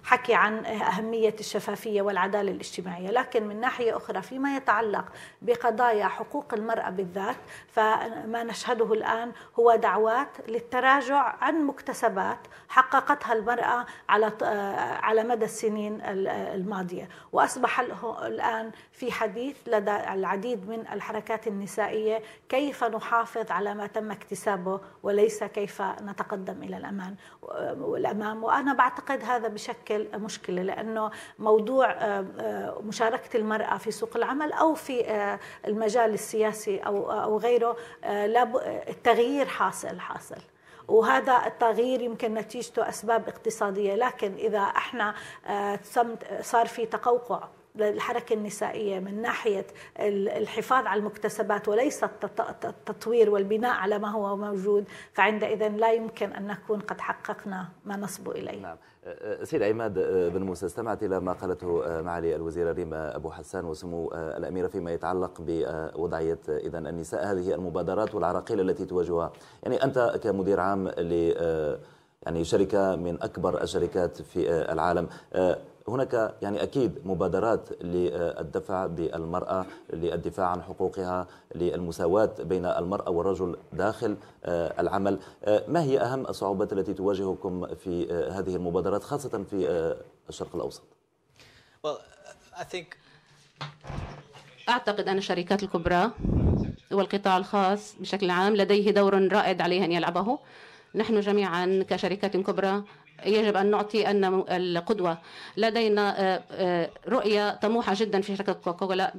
Speaker 2: حكي عن أهمية الشفافية والعدالة الاجتماعية لكن من ناحية أخرى فيما يتعلق بقضايا حقوق المرأة بالذات فما نشهده الآن هو دعوات للتراجع عن مكتسبات حققتها المرأة على آه، على مدى السنين آه، الماضية وأصبح الآن في حديث لدى العديد من الحركات النسائية كيف نحافظ على ما تم اكتسابه وليس كيف نتقدم إلى الأمان والامام وانا بعتقد هذا بشكل مشكله لانه موضوع آه، آه، مشاركه المراه في سوق العمل او في آه، المجال السياسي او او غيره التغيير حاصل حاصل وهذا التغيير يمكن نتيجته اسباب اقتصاديه لكن اذا احنا صار في تقوقع للحركة النسائية من ناحية الحفاظ على المكتسبات وليس التطوير والبناء على ما هو موجود فعندئذ لا يمكن أن نكون قد حققنا ما نصب إليه نعم.
Speaker 1: سيد عماد بن موسى استمعت إلى ما قالته معالي الوزيرة ريما أبو حسان وسمو الأميرة فيما يتعلق بوضعية إذا النساء هذه المبادرات والعراقيل التي تواجهها يعني أنت كمدير عام ل يعني شركة من أكبر الشركات في العالم هناك يعني أكيد مبادرات للدفع بالمرأة للدفاع عن حقوقها للمساواة بين المرأة والرجل داخل آه، العمل آه، ما هي أهم الصعوبات التي تواجهكم في آه، هذه المبادرات خاصة في الشرق الأوسط
Speaker 5: أعتقد أن الشركات الكبرى والقطاع الخاص بشكل عام لديه دور رائد عليه أن يلعبه نحن جميعا كشركات كبرى يجب أن نعطي أن القدوة لدينا آه، آه، رؤية طموحة جدا في شركة كوكولا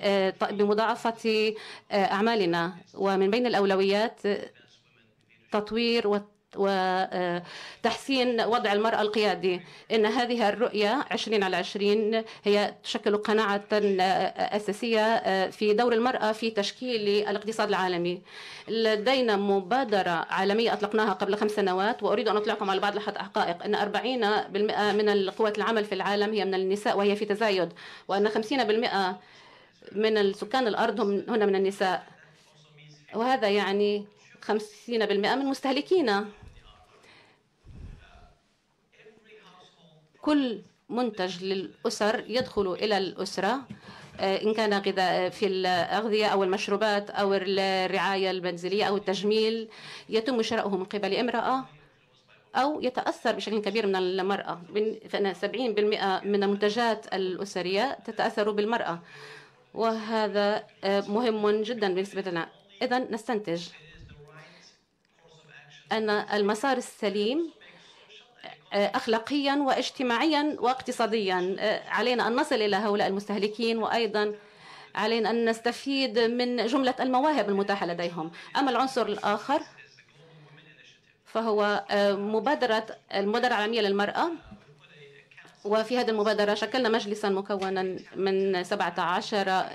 Speaker 5: آه، بمضاعفة أعمالنا ومن بين الأولويات تطوير وتحسين وضع المرأة القيادي إن هذه الرؤية 20 على 20 هي تشكل قناعة أساسية آه، في دور المرأة في تشكيل الاقتصاد العالمي لدينا مبادرة عالمية أطلقناها قبل خمس سنوات وأريد أن أطلعكم على بعض الحقائق أن 40% من القوات العمل في العالم هي من النساء وهي في تزايد وأن 50% من السكان الأرض هم هنا من النساء وهذا يعني 50% من مستهلكينا كل منتج للأسر يدخل إلى الأسرة آه، إن كان غذاء آه، في الأغذية أو المشروبات أو الرعاية المنزلية أو التجميل يتم شراؤه من قبل امرأة أو يتأثر بشكل كبير من المرأة فإن 70% من المنتجات الأسرية تتأثر بالمرأة وهذا آه، مهم جدا بالنسبة لنا إذا نستنتج أن المسار السليم آه، أخلاقيا واجتماعيا واقتصاديا آه، علينا أن نصل إلى هؤلاء المستهلكين وأيضا علينا أن نستفيد من جملة المواهب المتاحة لديهم أما العنصر الآخر فهو آه، مبادرة المبادرة العالمية للمرأة وفي هذه المبادرة شكلنا مجلسا مكونا من 17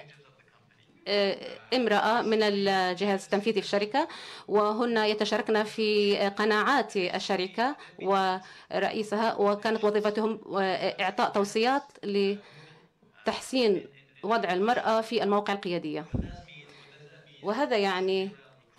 Speaker 5: آه، امرأة من الجهاز التنفيذي في الشركة وهن يتشاركن في قناعات الشركة ورئيسها وكانت وظيفتهم آه، إعطاء توصيات لتحسين وضع المرأة في المواقع القيادية وهذا يعني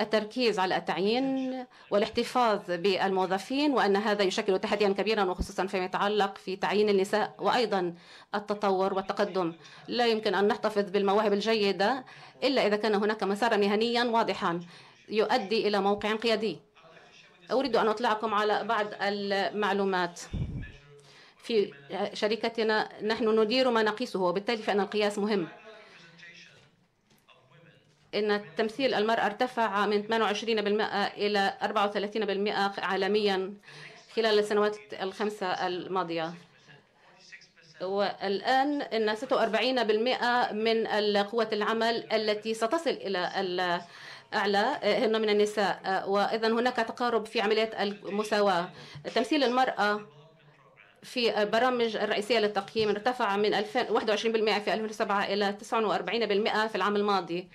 Speaker 5: التركيز على التعيين والاحتفاظ بالموظفين وأن هذا يشكل تحديا كبيرا وخصوصا فيما يتعلق في تعيين النساء وأيضا التطور والتقدم لا يمكن أن نحتفظ بالمواهب الجيدة إلا إذا كان هناك مسارا مهنيا واضحا يؤدي إلى موقع قيادي أريد أن أطلعكم على بعض المعلومات في شركتنا نحن ندير ما نقيسه وبالتالي فإن القياس مهم أن تمثيل المرأة ارتفع من 28% إلى 34% عالميا خلال السنوات الخمسة الماضية والآن أن 46% من قوة العمل التي ستصل إلى أعلى هن من النساء وإذا هناك تقارب في عملية المساواة تمثيل المرأة في البرامج الرئيسية للتقييم ارتفع من 21% في 2007 إلى 49% في العام الماضي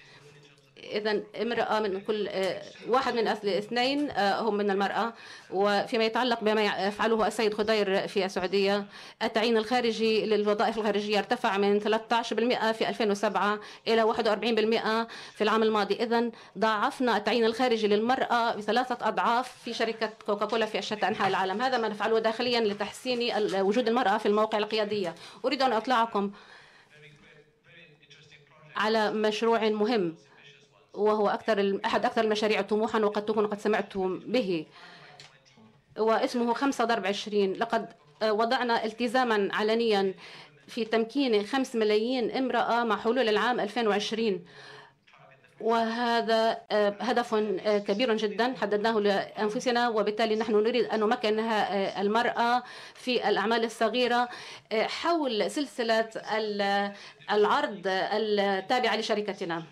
Speaker 5: إذا امرأة من كل آه، واحد من أصل اثنين آه، هم من المرأة وفيما يتعلق بما يفعله السيد خضير في السعودية التعيين الخارجي للوظائف الخارجية ارتفع من 13% في 2007 إلى 41% في العام الماضي إذا ضاعفنا التعيين الخارجي للمرأة بثلاثة أضعاف في شركة كوكاكولا في شتى أنحاء العالم هذا ما نفعله داخليا لتحسين وجود المرأة في المواقع القيادية أريد أن أطلعكم على مشروع مهم وهو أكثر أحد أكثر المشاريع طموحا وقد تكون قد سمعتم به واسمه 5 ضرب 20 لقد آه، وضعنا التزاما علنيا في تمكين 5 ملايين امرأة مع حلول العام 2020 وهذا آه، هدف آه، كبير جدا حددناه لانفسنا وبالتالي نحن نريد ان نمكن المراه في الاعمال الصغيره حول سلسله العرض التابعه لشركتنا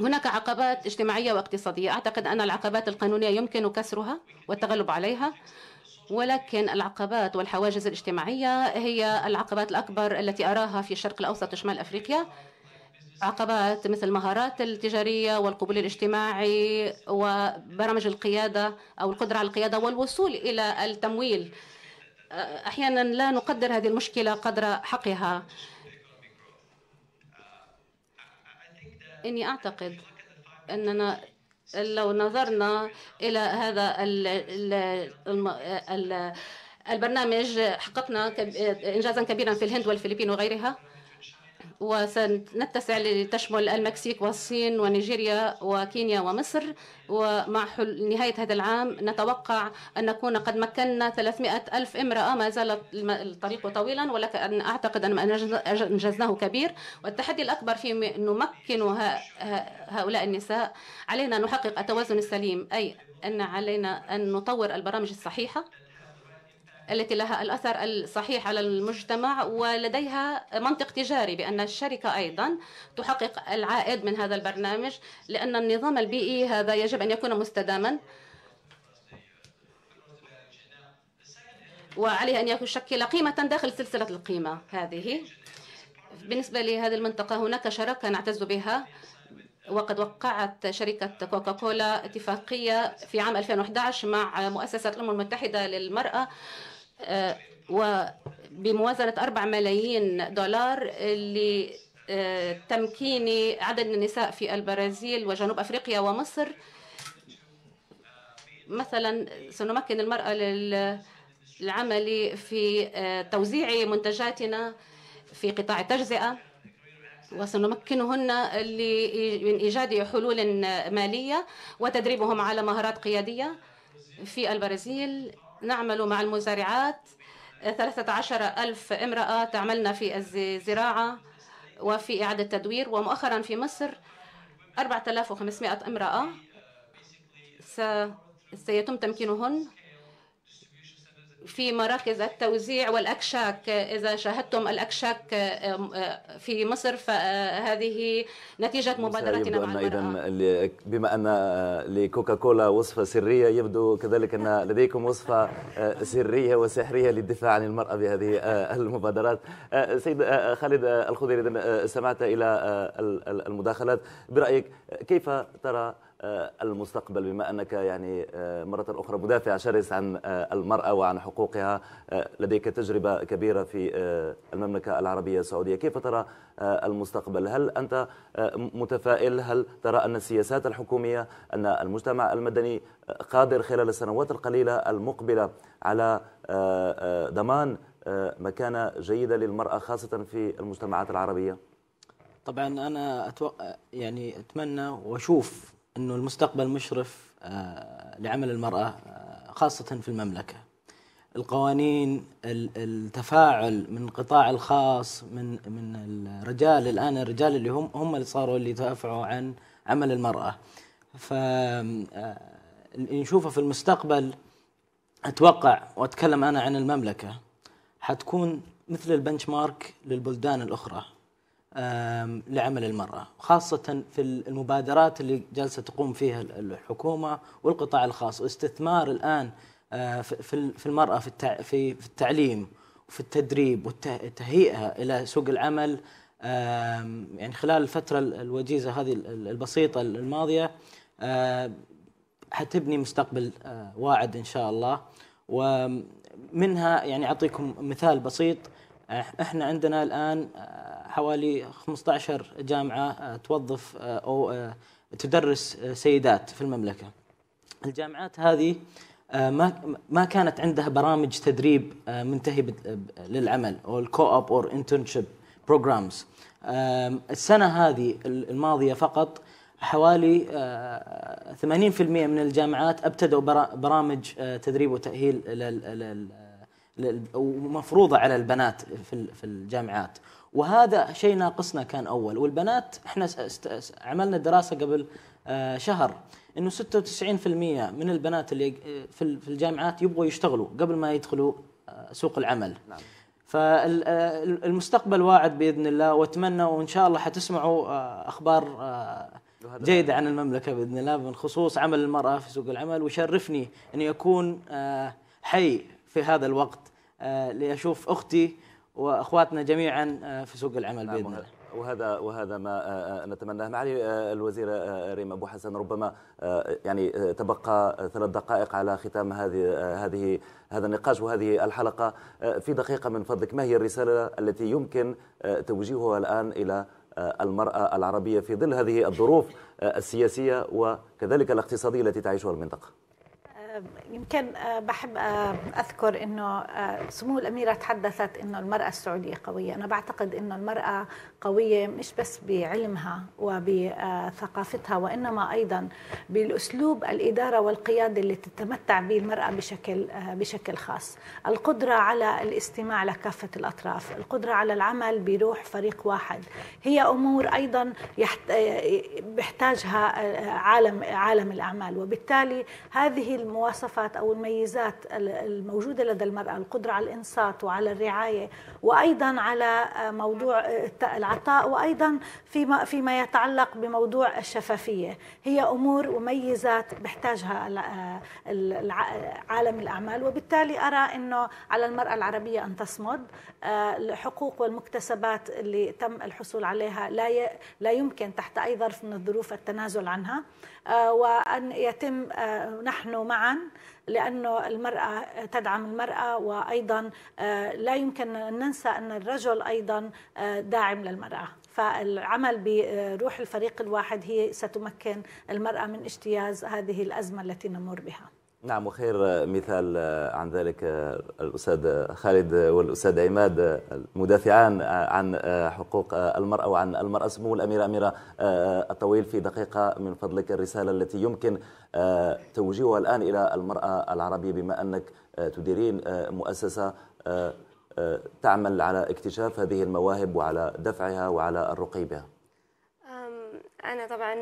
Speaker 5: هناك عقبات اجتماعية واقتصادية أعتقد أن العقبات القانونية يمكن كسرها والتغلب عليها ولكن العقبات والحواجز الاجتماعية هي العقبات الأكبر التي أراها في الشرق الأوسط وشمال أفريقيا عقبات مثل المهارات التجارية والقبول الاجتماعي وبرامج القيادة أو القدرة على القيادة والوصول إلى التمويل أحيانا لا نقدر هذه المشكلة قدر حقها إني أعتقد أننا لو نظرنا إلى هذا البرنامج حققنا إنجازا كبيرا في الهند والفلبين وغيرها وسنتسع لتشمل المكسيك والصين ونيجيريا وكينيا ومصر ومع نهاية هذا العام نتوقع أن نكون قد مكنا 300 ألف امرأة ما زال الطريق طويلا ولكن أعتقد أن أنجزناه كبير والتحدي الأكبر في نمكن هؤلاء النساء علينا أن نحقق التوازن السليم أي أن علينا أن نطور البرامج الصحيحة التي لها الأثر الصحيح على المجتمع ولديها منطق تجاري بأن الشركة أيضا تحقق العائد من هذا البرنامج لأن النظام البيئي هذا يجب أن يكون مستداما وعليه أن يشكل قيمة داخل سلسلة القيمة هذه بالنسبة لهذه المنطقة هناك شراكة نعتز بها وقد وقعت شركة كوكاكولا اتفاقية في عام 2011 مع مؤسسة الأمم المتحدة للمرأة آه، وبموازنة 4 ملايين دولار لتمكين آه، عدد من النساء في البرازيل وجنوب أفريقيا ومصر مثلا سنمكن المرأة للعمل في آه، توزيع منتجاتنا في قطاع التجزئة وسنمكنهن من إيجاد حلول مالية وتدريبهم على مهارات قيادية في البرازيل نعمل مع المزارعات 13 ألف امرأة تعملن في الزراعة وفي إعادة تدوير ومؤخرا في مصر 4500 امرأة سيتم تمكينهن في مراكز التوزيع والأكشاك إذا شاهدتم الأكشاك آه، في مصر فهذه نتيجة مبادرتنا مع المرأة
Speaker 1: إذا بما أن لكوكا كولا وصفة سرية يبدو كذلك أن لديكم وصفة آه، سرية وسحرية للدفاع عن المرأة بهذه آه، المبادرات سيد خالد الخضير إذا سمعت إلى المداخلات برأيك كيف ترى آه، المستقبل بما انك يعني آه، مره اخرى مدافع شرس عن آه، المراه وعن حقوقها لديك تجربه كبيره في المملكه العربيه السعوديه كيف ترى المستقبل هل انت متفائل هل ترى ان السياسات الحكوميه ان المجتمع المدني قادر خلال السنوات القليله المقبله على ضمان مكانه جيده للمراه خاصه في المجتمعات العربيه
Speaker 4: طبعا انا أتوق... يعني اتمنى واشوف انه المستقبل مشرف آه، لعمل المراه آه، خاصه في المملكه. القوانين التفاعل من القطاع الخاص من من الرجال الان الرجال اللي هم هم اللي صاروا اللي يدافعوا عن عمل المراه. ف آه، نشوفه في المستقبل اتوقع واتكلم انا عن المملكه حتكون مثل البنش مارك للبلدان الاخرى لعمل المرأة خاصة في المبادرات اللي جالسة تقوم فيها الحكومة والقطاع الخاص واستثمار الآن آه، في المرأة في التعليم وفي التدريب وتهيئها إلى سوق العمل يعني خلال الفترة الوجيزة هذه البسيطة الماضية آه، حتبني مستقبل آه، واعد إن شاء الله ومنها يعني أعطيكم مثال بسيط احنا عندنا الآن حوالي 15 جامعة آه، توظف آه، أو آه، تدرس سيدات في المملكة الجامعات هذه ما ما كانت عندها برامج تدريب منتهي للعمل او الكو اب اور انترنشيب بروجرامز السنه هذه الماضيه فقط حوالي 80% من الجامعات ابتدوا برامج تدريب وتاهيل ومفروضه على البنات في الجامعات وهذا شيء ناقصنا كان اول والبنات احنا عملنا دراسه قبل آه، شهر انه 96% من البنات اللي في الجامعات يبغوا يشتغلوا قبل ما يدخلوا آه، سوق العمل نعم. فالمستقبل آه، واعد باذن الله واتمنى وان شاء الله حتسمعوا اخبار جيدة نعم. عن المملكة بإذن الله من خصوص عمل المرأة في سوق العمل ويشرفني أن يكون حي في هذا الوقت لأشوف أختي واخواتنا جميعا آه، في سوق العمل نعم، باذن الله
Speaker 1: وهذا وهذا ما آه، آه، نتمناه معالي الوزير ريم ابو حسن ربما يعني تبقى ثلاث دقائق على ختام هذه هذه هذا النقاش وهذه الحلقه في دقيقه من فضلك ما هي الرساله التي يمكن توجيهها الان الى المراه العربيه في ظل هذه الظروف السياسيه وكذلك الاقتصاديه التي تعيشها المنطقه
Speaker 2: يمكن آه، بحب آه، اذكر انه آه، سمو الاميره تحدثت انه المراه السعوديه قويه، انا بعتقد انه المراه قوية مش بس بعلمها وبثقافتها وإنما أيضا بالأسلوب الإدارة والقيادة اللي تتمتع به المرأة بشكل بشكل خاص القدرة على الاستماع لكافة الأطراف القدرة على العمل بروح فريق واحد هي أمور أيضا بيحتاجها آه، عالم عالم الأعمال وبالتالي هذه المواصفات أو الميزات الموجودة لدى المرأة القدرة على الإنصات وعلى الرعاية وأيضا على آه، موضوع آه، العالم العطاء وأيضا فيما, فيما يتعلق بموضوع الشفافية هي أمور وميزات بحتاجها عالم الأعمال وبالتالي أرى أنه على المرأة العربية أن تصمد آه، الحقوق والمكتسبات اللي تم الحصول عليها لا لا يمكن تحت أي ظرف من الظروف التنازل عنها آه، وأن يتم آه، نحن معا لأنه المرأة تدعم المرأة وأيضا آه، لا يمكن أن ننسى أن الرجل أيضا آه، داعم للمرأة فالعمل بروح الفريق الواحد هي ستمكن المرأة من اجتياز هذه الأزمة التي نمر بها
Speaker 1: نعم وخير آه، مثال آه، عن ذلك آه، الأستاذ خالد والأستاذ عماد المدافعان عن حقوق المرأة وعن المرأة سمو الأميرة أميرة الطويل في دقيقة من فضلك الرسالة التي يمكن توجيهها الآن إلى المرأة العربية بما أنك تديرين مؤسسة تعمل على اكتشاف هذه المواهب وعلى دفعها وعلى الرقي بها
Speaker 3: أنا طبعا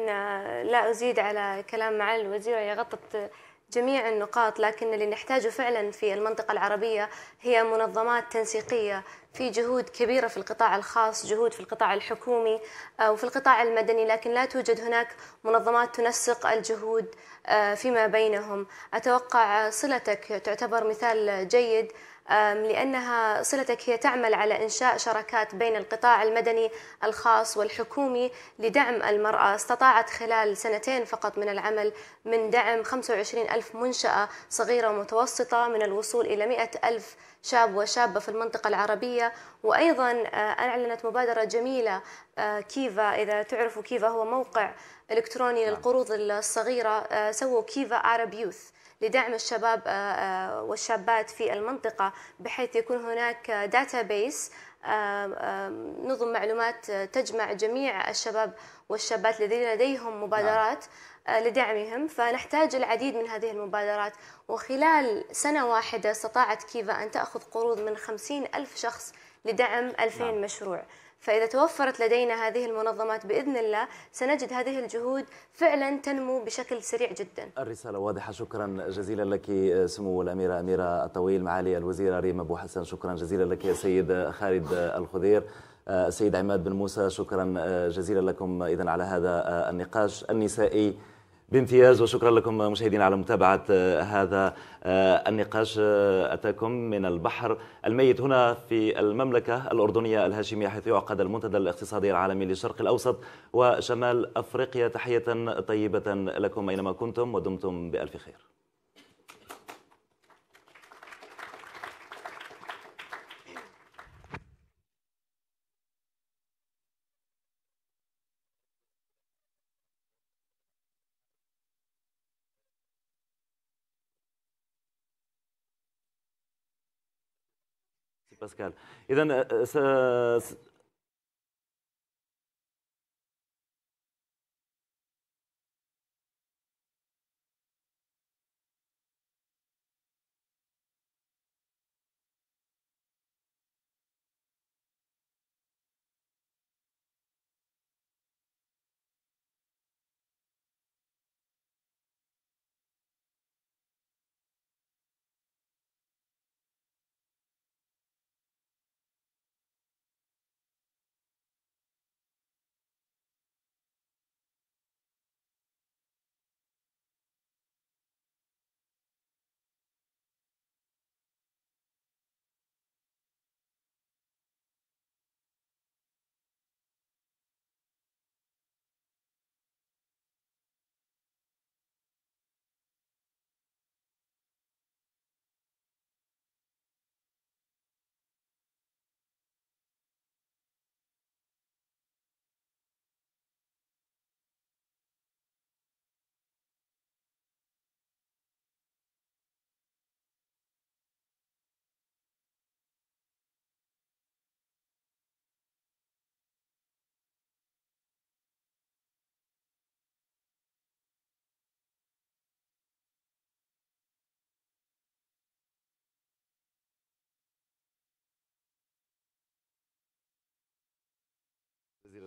Speaker 3: لا أزيد على كلام معالي الوزيرة هي غطت جميع النقاط لكن اللي نحتاجه فعلا في المنطقة العربية هي منظمات تنسيقية في جهود كبيرة في القطاع الخاص جهود في القطاع الحكومي آه، وفي القطاع المدني لكن لا توجد هناك منظمات تنسق الجهود آه، فيما بينهم أتوقع صلتك تعتبر مثال جيد لأنها صلتك هي تعمل على إنشاء شراكات بين القطاع المدني الخاص والحكومي لدعم المرأة استطاعت خلال سنتين فقط من العمل من دعم 25 ألف منشأة صغيرة ومتوسطة من الوصول إلى 100 ألف شاب وشابة في المنطقة العربية وأيضا آه، أعلنت مبادرة جميلة آه، كيفا إذا تعرفوا كيفا هو موقع إلكتروني نعم. للقروض الصغيرة آه، سووا كيفا عرب يوث لدعم الشباب آه، آه، والشابات في المنطقة بحيث يكون هناك داتابيس آه، نظم معلومات تجمع جميع الشباب والشابات الذين لديهم نعم. مبادرات لدعمهم فنحتاج العديد من هذه المبادرات وخلال سنة واحدة استطاعت كيفا أن تأخذ قروض من خمسين ألف شخص لدعم 2000 نعم. مشروع فإذا توفرت لدينا هذه المنظمات بإذن الله سنجد هذه الجهود فعلا تنمو بشكل سريع جدا
Speaker 1: الرسالة واضحة شكرا جزيلا لك سمو الأميرة أميرة الطويل معالي الوزيرة ريم أبو حسن شكرا جزيلا لك يا سيد خالد الخضير سيد عماد بن موسى شكرا جزيلا لكم إذا على هذا النقاش النسائي بامتياز وشكرا لكم مشاهدينا على متابعة آه، هذا آه، النقاش آه، أتاكم من البحر الميت هنا في المملكة الأردنية الهاشمية حيث يعقد المنتدى الاقتصادي العالمي للشرق الأوسط وشمال أفريقيا تحية طيبة لكم أينما كنتم ودمتم بألف خير باسكال اذا آه، آه،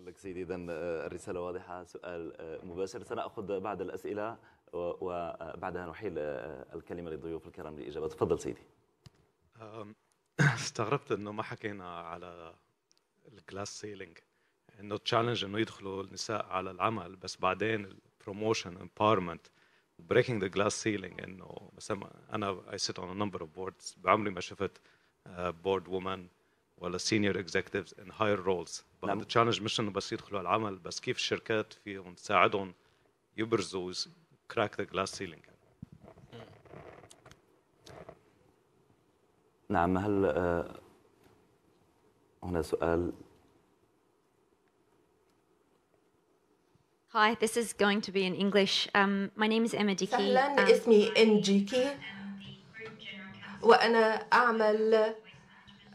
Speaker 1: لك سيدي اذا آه، الرساله واضحه سؤال آه، مباشر سناخذ بعض الاسئله وبعدها نحيل آه، الكلمه للضيوف الكرام للاجابه تفضل سيدي استغربت انه ما حكينا على الكلاس سيلينج انه تشالنج انه يدخلوا النساء على العمل بس بعدين البروموشن امباورمنت بريكنج ذا جلاس سيلينج انه مثلا انا اي سيت اون نمبر اوف بوردز بعمري ما شفت بورد وومن ولا سينيور اكزيكتيفز ان هاير رولز نعم التشالنج مش انه بس يدخلوا على العمل بس كيف الشركات فيهم تساعدهم يبرزوا كراك ذا جلاس سيلينج نعم هل آه، هنا سؤال
Speaker 3: Hi, this is going to be in English. Um, my name is Emma Dickey. أهلا um, اسمي إنجيكي
Speaker 6: وأنا أعمل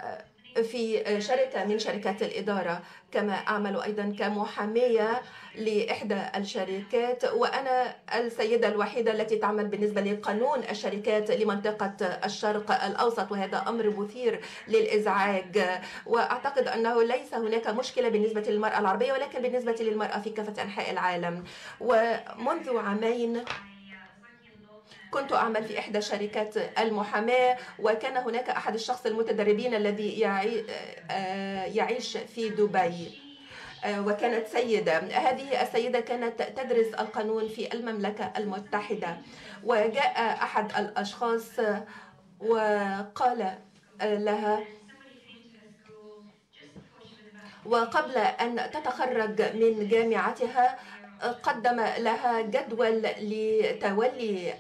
Speaker 6: آه، في شركة من شركات الإدارة كما أعمل أيضا كمحامية لإحدى الشركات وأنا السيدة الوحيدة التي تعمل بالنسبة لقانون الشركات لمنطقة الشرق الأوسط وهذا أمر مثير للإزعاج وأعتقد أنه ليس هناك مشكلة بالنسبة للمرأة العربية ولكن بالنسبة للمرأة في كافة أنحاء العالم ومنذ عامين كنت أعمل في إحدى شركات المحاماة وكان هناك أحد الشخص المتدربين الذي آه، يعيش في دبي آه، وكانت سيدة هذه السيدة كانت تدرس القانون في المملكة المتحدة وجاء أحد الأشخاص وقال آه، لها وقبل أن تتخرج من جامعتها قدم لها جدول لتولي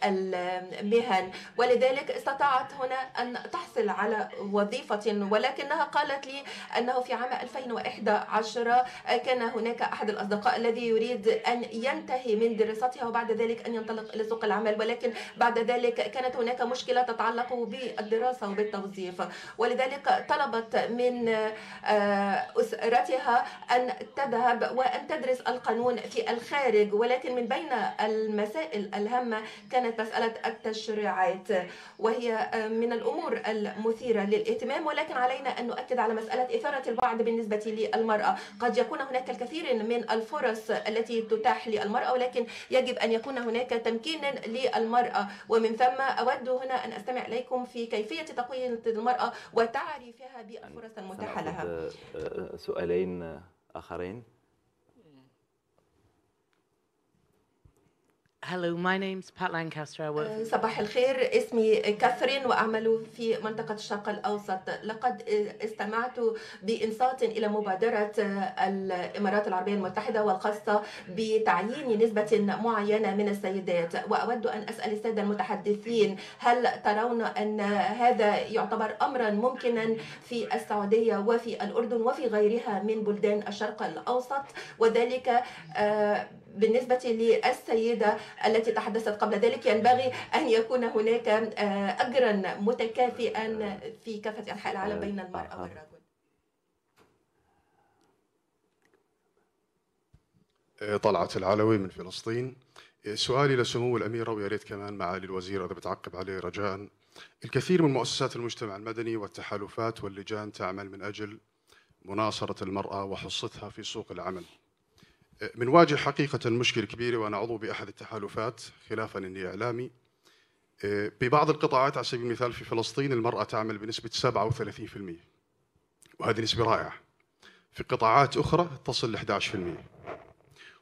Speaker 6: المهن ولذلك استطاعت هنا أن تحصل على وظيفة ولكنها قالت لي أنه في عام 2011 كان هناك أحد الأصدقاء الذي يريد أن ينتهي من دراستها وبعد ذلك أن ينطلق إلى سوق العمل ولكن بعد ذلك كانت هناك مشكلة تتعلق بالدراسة وبالتوظيف ولذلك طلبت من آه، أسرتها أن تذهب وأن تدرس القانون في الخارج الخارج ولكن من بين المسائل الهامة كانت مسألة التشريعات وهي آه، من الأمور المثيرة للاهتمام ولكن علينا أن نؤكد على مسألة إثارة البعض بالنسبة للمرأة قد يكون هناك الكثير من الفرص التي تتاح للمرأة ولكن يجب أن يكون هناك تمكين للمرأة ومن ثم أود هنا أن أستمع إليكم في كيفية تقوية المرأة وتعريفها بالفرص المتاحة
Speaker 1: لها آه، سؤالين آه، آخرين Hello, my name's Pat Lancaster. I work أه، صباح الخير
Speaker 6: اسمي كاثرين وأعمل في منطقة الشرق الأوسط لقد استمعت بإنصات إلى مبادرة الإمارات العربية المتحدة والخاصة بتعيين نسبة معينة من السيدات وأود أن أسأل السادة المتحدثين هل ترون أن هذا يعتبر أمرا ممكنا في السعودية وفي الأردن وفي غيرها من بلدان الشرق الأوسط وذلك أه، بالنسبة للسيدة التي تحدثت قبل ذلك ينبغي أن يكون هناك آه، أجرا متكافئا في كافة أنحاء العالم آه، بين المرأة آه.
Speaker 7: والرجل طلعت العلوي من فلسطين سؤالي لسمو الأميرة ويا ريت كمان معالي الوزير إذا بتعقب عليه رجاء الكثير من مؤسسات المجتمع المدني والتحالفات واللجان تعمل من أجل مناصرة المرأة وحصتها في سوق العمل بنواجه حقيقة مشكلة كبيرة وأنا عضو بأحد التحالفات خلافا أني إعلامي آه، ببعض القطاعات على سبيل المثال في فلسطين المرأة تعمل بنسبة 37% وهذه نسبة رائعة في قطاعات أخرى تصل ل 11%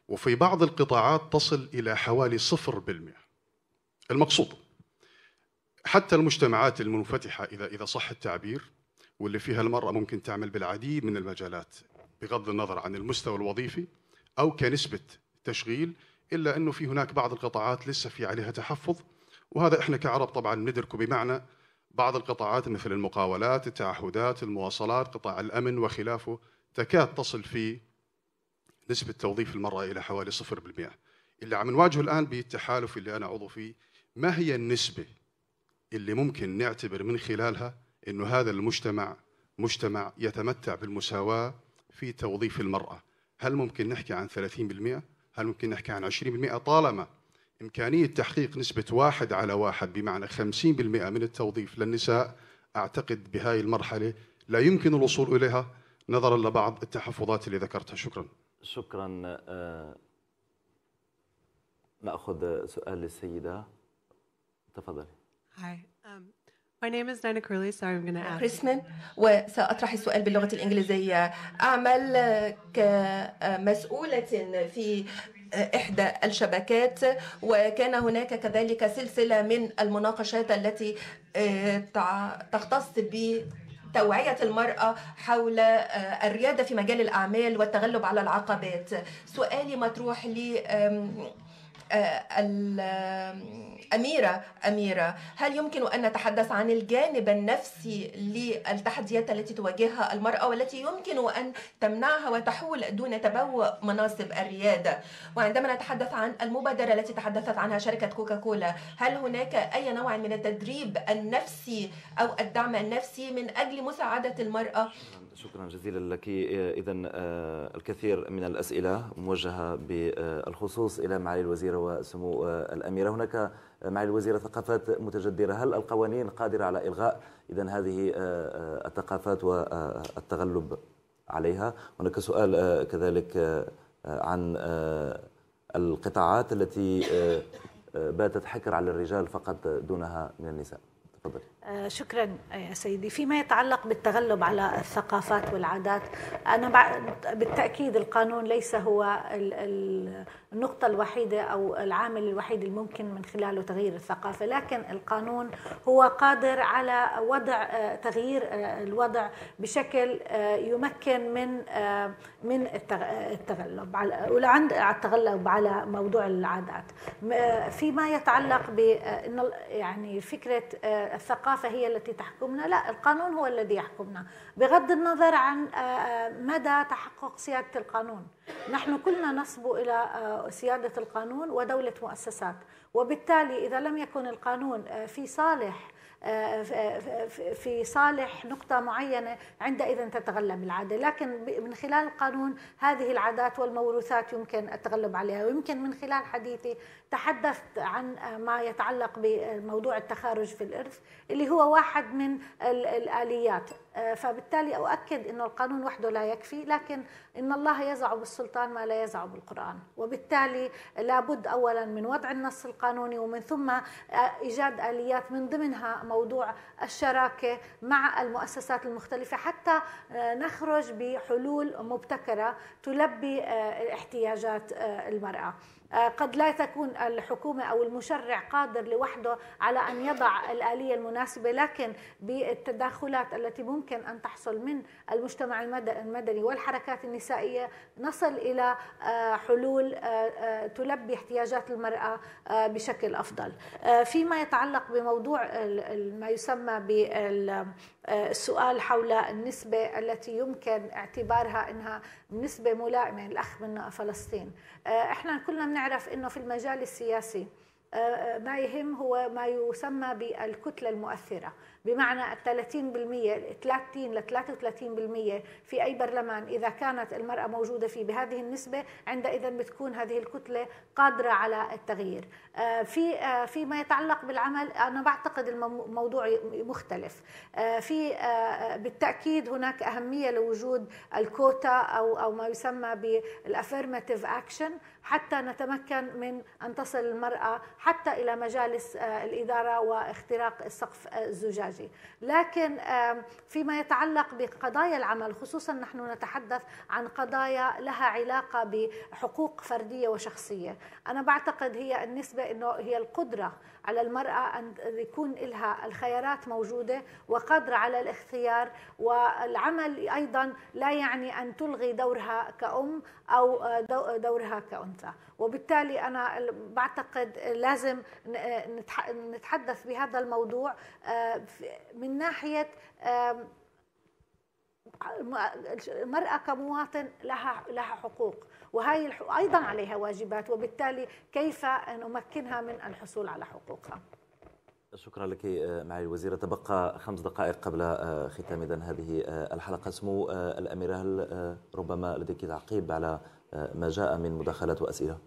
Speaker 7: وفي بعض القطاعات تصل إلى حوالي 0% المقصود حتى المجتمعات المنفتحة إذا إذا صح التعبير واللي فيها المرأة ممكن تعمل بالعديد من المجالات بغض النظر عن المستوى الوظيفي أو كنسبة تشغيل إلا أنه في هناك بعض القطاعات لسه في عليها تحفظ وهذا إحنا كعرب طبعا ندركه بمعنى بعض القطاعات مثل المقاولات التعهدات المواصلات قطاع الأمن وخلافه تكاد تصل في نسبة توظيف المرأة إلى حوالي 0% اللي عم نواجهه الآن بالتحالف اللي أنا عضو فيه ما هي النسبة اللي ممكن نعتبر من خلالها أنه هذا المجتمع مجتمع يتمتع بالمساواة في توظيف المرأة هل ممكن نحكي عن 30%؟ هل ممكن نحكي عن 20% طالما إمكانية تحقيق نسبة واحد على واحد بمعنى 50% من التوظيف للنساء أعتقد بهاي المرحلة لا يمكن الوصول إليها نظرا لبعض التحفظات اللي ذكرتها شكرا
Speaker 1: شكرا آه، نأخذ سؤال للسيدة تفضلي هاي My name is Nina Curley, so I'm going
Speaker 6: to ask. كريسمان وسأطرح السؤال باللغة الإنجليزية. أعمل كمسؤولة في إحدى الشبكات وكان هناك كذلك سلسلة من المناقشات التي آه، تختص ب توعية المرأة حول آه، الريادة في مجال الأعمال والتغلب على العقبات سؤالي مطروح لي آه، الأميرة أميرة هل يمكن أن نتحدث عن الجانب النفسي للتحديات التي تواجهها المرأة والتي يمكن أن تمنعها وتحول دون تبوء مناصب الريادة وعندما نتحدث عن المبادرة التي تحدثت عنها شركة كوكاكولا هل هناك أي نوع من التدريب النفسي أو الدعم النفسي من أجل مساعدة المرأة
Speaker 1: شكرا جزيلا لك إذا آه، الكثير من الأسئلة موجهة بالخصوص إلى معالي الوزيرة وسمو آه، آه، الأميرة هناك آه، معالي الوزير ثقافات متجدرة هل القوانين قادرة على إلغاء إذا هذه الثقافات والتغلب عليها هناك سؤال كذلك عن القطاعات التي باتت حكر على الرجال فقط دونها من النساء تفضل
Speaker 2: آه، شكرا يا سيدي فيما يتعلق بالتغلب على الثقافات والعادات أنا بالتأكيد القانون ليس هو النقطة الوحيدة أو العامل الوحيد الممكن من خلاله تغيير الثقافة لكن القانون هو قادر على وضع آه، تغيير آه، الوضع بشكل يمكن من من التغلب على التغلب على موضوع العادات فيما يتعلق ب يعني فكرة الثقافة الصحافة هي التي تحكمنا لا القانون هو الذي يحكمنا بغض النظر عن آه، آه، مدى تحقق سيادة القانون نحن كلنا نصب إلى آه، سيادة القانون ودولة مؤسسات وبالتالي إذا لم يكن القانون في صالح في صالح نقطة معينة عندئذ تتغلب العادة لكن من خلال القانون هذه العادات والموروثات يمكن التغلب عليها ويمكن من خلال حديثي تحدثت عن ما يتعلق بموضوع التخارج في الإرث اللي هو واحد من الآليات آه، فبالتالي أؤكد أن القانون وحده لا يكفي لكن أن الله يزع بالسلطان ما لا يزع بالقرآن وبالتالي لابد أولا من وضع النص القانوني ومن ثم آه، إيجاد آليات من ضمنها موضوع الشراكة مع المؤسسات المختلفة حتى آه، نخرج بحلول مبتكرة تلبي احتياجات المرأة آه، قد لا تكون الحكومة أو المشرع قادر لوحده على أن يضع الآلية المناسبة لكن بالتداخلات التي ممكن أن تحصل من المجتمع المدني والحركات النسائية نصل إلى آه، حلول آه، تلبي احتياجات المرأة بشكل أفضل فيما يتعلق بموضوع ما يسمى بال السؤال حول النسبة التي يمكن اعتبارها انها نسبة ملائمة الاخ من فلسطين آه، احنا كلنا بنعرف انه في المجال السياسي آه، آه، ما يهم هو ما يسمى بالكتلة المؤثرة بمعنى ال 30% 30 ل 33% في أي برلمان إذا كانت المرأة موجودة فيه بهذه النسبة عندئذ بتكون هذه الكتلة قادرة على التغيير آه، في آه، فيما يتعلق بالعمل أنا بعتقد الموضوع مختلف آه، في بالتأكيد هناك أهمية لوجود الكوتا أو أو ما يسمى بالأفيرماتيف أكشن حتى نتمكن من أن تصل المرأة حتى إلى مجالس الإدارة واختراق السقف الزجاجي الانتاجي لكن فيما يتعلق بقضايا العمل خصوصا نحن نتحدث عن قضايا لها علاقة بحقوق فردية وشخصية أنا بعتقد هي النسبة أنه هي القدرة على المرأة أن يكون لها الخيارات موجودة وقدرة على الاختيار والعمل أيضا لا يعني أن تلغي دورها كأم أو آه، دورها كأنثى وبالتالي أنا بعتقد لازم نتحدث بهذا الموضوع آه، من ناحية المرأة كمواطن لها لها حقوق وهي أيضا عليها واجبات وبالتالي كيف نمكنها من الحصول على حقوقها
Speaker 1: شكرا لك آه، معالي الوزيرة تبقى خمس دقائق قبل آه، ختام هذه الحلقة سمو الأميرة هل ربما لديك تعقيب على ما جاء من مداخلات وأسئلة؟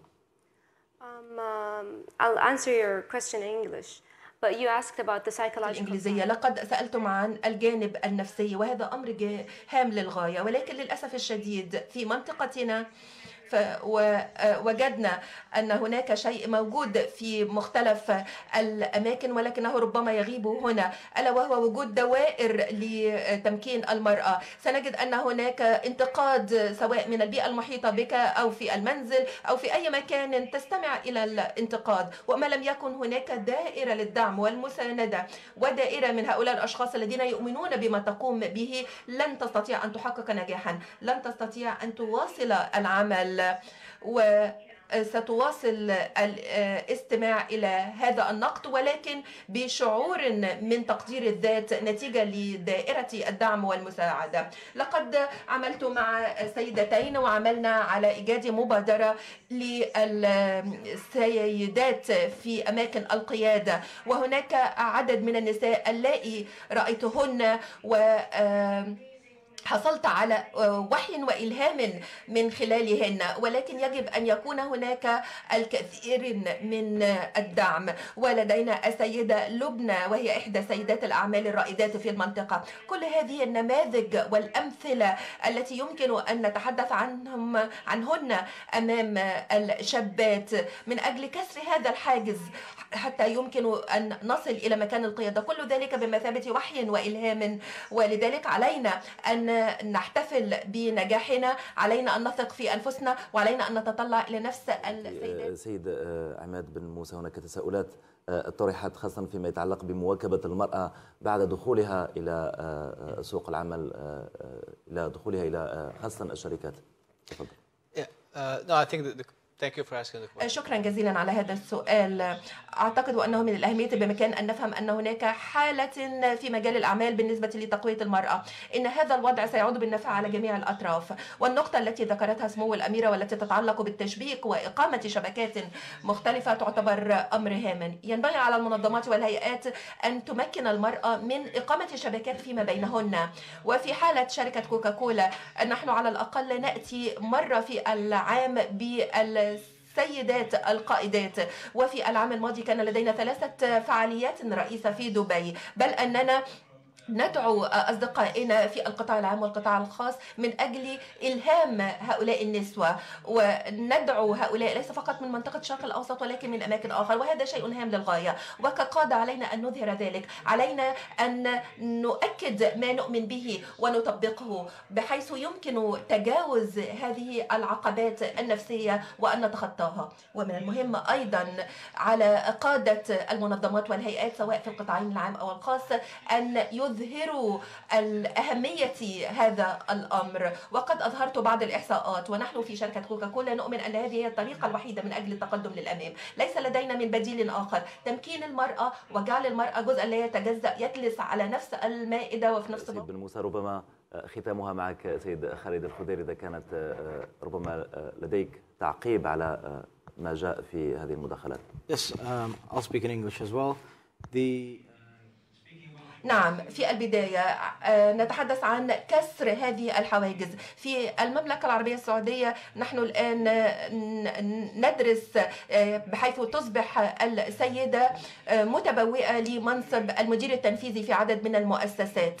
Speaker 3: Um, um, I'll answer your question in English. But you asked about the
Speaker 6: psychological لقد سألتم عن الجانب النفسي وهذا أمر هام للغاية ولكن للأسف الشديد في منطقتنا uh, ووجدنا أن هناك شيء موجود في مختلف الأماكن ولكنه ربما يغيب هنا ألا وهو وجود دوائر لتمكين المرأة سنجد أن هناك انتقاد سواء من البيئة المحيطة بك أو في المنزل أو في أي مكان تستمع إلى الانتقاد وما لم يكن هناك دائرة للدعم والمساندة ودائرة من هؤلاء الأشخاص الذين يؤمنون بما تقوم به لن تستطيع أن تحقق نجاحا لن تستطيع أن تواصل العمل وستواصل و آه، ستواصل الاستماع آه، إلى هذا النقد ولكن بشعور من تقدير الذات نتيجة لدائرة الدعم والمساعدة لقد عملت مع سيدتين وعملنا على إيجاد مبادرة للسيدات في أماكن القيادة وهناك عدد من النساء اللائي رأيتهن و آه، حصلت على آه، وحي وإلهام من خلالهن ولكن يجب أن يكون هناك الكثير من الدعم ولدينا السيدة لبنى وهي إحدى سيدات الأعمال الرائدات في المنطقة كل هذه النماذج والأمثلة التي يمكن أن نتحدث عنهم عنهن أمام الشابات من أجل كسر هذا الحاجز حتى يمكن أن نصل إلى مكان القيادة كل ذلك بمثابة وحي وإلهام ولذلك علينا أن نحتفل بنجاحنا علينا أن نثق في أنفسنا وعلينا أن نتطلع إلى نفس السيدة
Speaker 1: سيد آه، عماد بن موسى هناك تساؤلات آه، طرحت خاصة فيما يتعلق بمواكبة المرأة بعد دخولها إلى آه، سوق العمل إلى دخولها إلى خاصة الشركات تفضل
Speaker 4: Yeah, uh, no, I think that the Thank you for asking the
Speaker 6: question. شكرا جزيلا على هذا السؤال اعتقد انه من الاهميه بمكان ان نفهم ان هناك حاله في مجال الاعمال بالنسبه لتقويه المراه ان هذا الوضع سيعود بالنفع على جميع الاطراف والنقطه التي ذكرتها سمو الاميره والتي تتعلق بالتشبيك واقامه شبكات مختلفه تعتبر امر هام ينبغي على المنظمات والهيئات ان تمكن المراه من اقامه شبكات فيما بينهن وفي حاله شركه كوكاكولا نحن على الاقل ناتي مره في العام بال السيدات القائدات وفي العام الماضي كان لدينا ثلاثة فعاليات رئيسة في دبي بل أننا ندعو أصدقائنا في القطاع العام والقطاع الخاص من أجل إلهام هؤلاء النسوة وندعو هؤلاء ليس فقط من منطقة الشرق الأوسط ولكن من أماكن آخر وهذا شيء هام للغاية وكقادة علينا أن نظهر ذلك علينا أن نؤكد ما نؤمن به ونطبقه بحيث يمكن تجاوز هذه العقبات النفسية وأن نتخطاها ومن المهم أيضا على قادة المنظمات والهيئات سواء في القطاعين العام أو الخاص أن يظهر تظهروا أهمية هذا الأمر وقد أظهرت بعض الإحصاءات ونحن في شركة كوكا كولا نؤمن أن هذه هي الطريقة الوحيدة من أجل التقدم للأمام ليس لدينا من بديل آخر تمكين المرأة وجعل المرأة جزء لا يتجزأ يتلس على نفس المائدة وفي نفس سيد
Speaker 1: بن موسى ربما ختامها معك سيد خالد الخدير إذا كانت آه، ربما آه، لديك تعقيب على آه، ما جاء في هذه المداخلات.
Speaker 4: Yes, um, I'll speak in English as well. The
Speaker 6: نعم في البداية آه، نتحدث عن كسر هذه الحواجز في المملكة العربية السعودية نحن الآن ندرس آه، بحيث تصبح السيدة آه، متبوئة لمنصب المدير التنفيذي في عدد من المؤسسات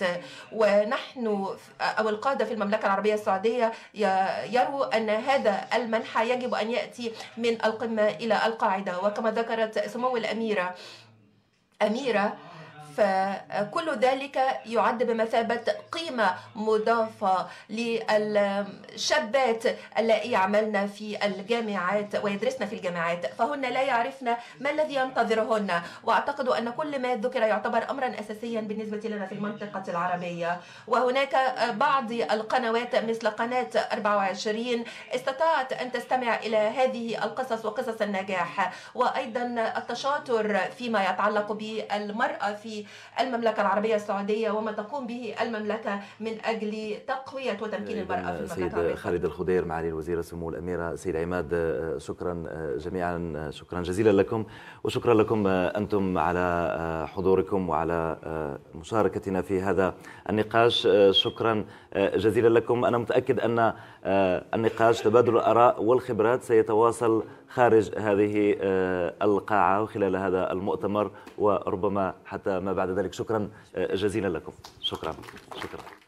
Speaker 6: ونحن أو القادة في المملكة العربية السعودية يروا أن هذا المنحى يجب أن يأتي من القمة إلى القاعدة وكما ذكرت سمو الأميرة أميرة فكل ذلك يعد بمثابة قيمة مضافة للشابات اللائي يعملن في الجامعات ويدرسن في الجامعات فهن لا يعرفن ما الذي ينتظرهن وأعتقد أن كل ما ذكر يعتبر أمرا أساسيا بالنسبة لنا في المنطقة العربية وهناك بعض القنوات مثل قناة 24 استطاعت أن تستمع إلى هذه القصص وقصص النجاح وأيضا التشاطر فيما يتعلق بالمرأة في المملكة العربية السعودية وما تقوم به المملكة من أجل تقوية وتمكين المرأة في المملكة سيد العربية خالد
Speaker 1: الخضير معالي الوزير سمو الأميرة سيد عماد شكرا جميعا شكرا جزيلا لكم وشكرا لكم أنتم على حضوركم وعلى مشاركتنا في هذا النقاش شكرا آه، جزيلا لكم أنا متأكد أن آه، النقاش تبادل الآراء والخبرات سيتواصل خارج هذه آه، القاعة وخلال هذا المؤتمر وربما حتى ما بعد ذلك شكرا جزيلا لكم شكرا شكرا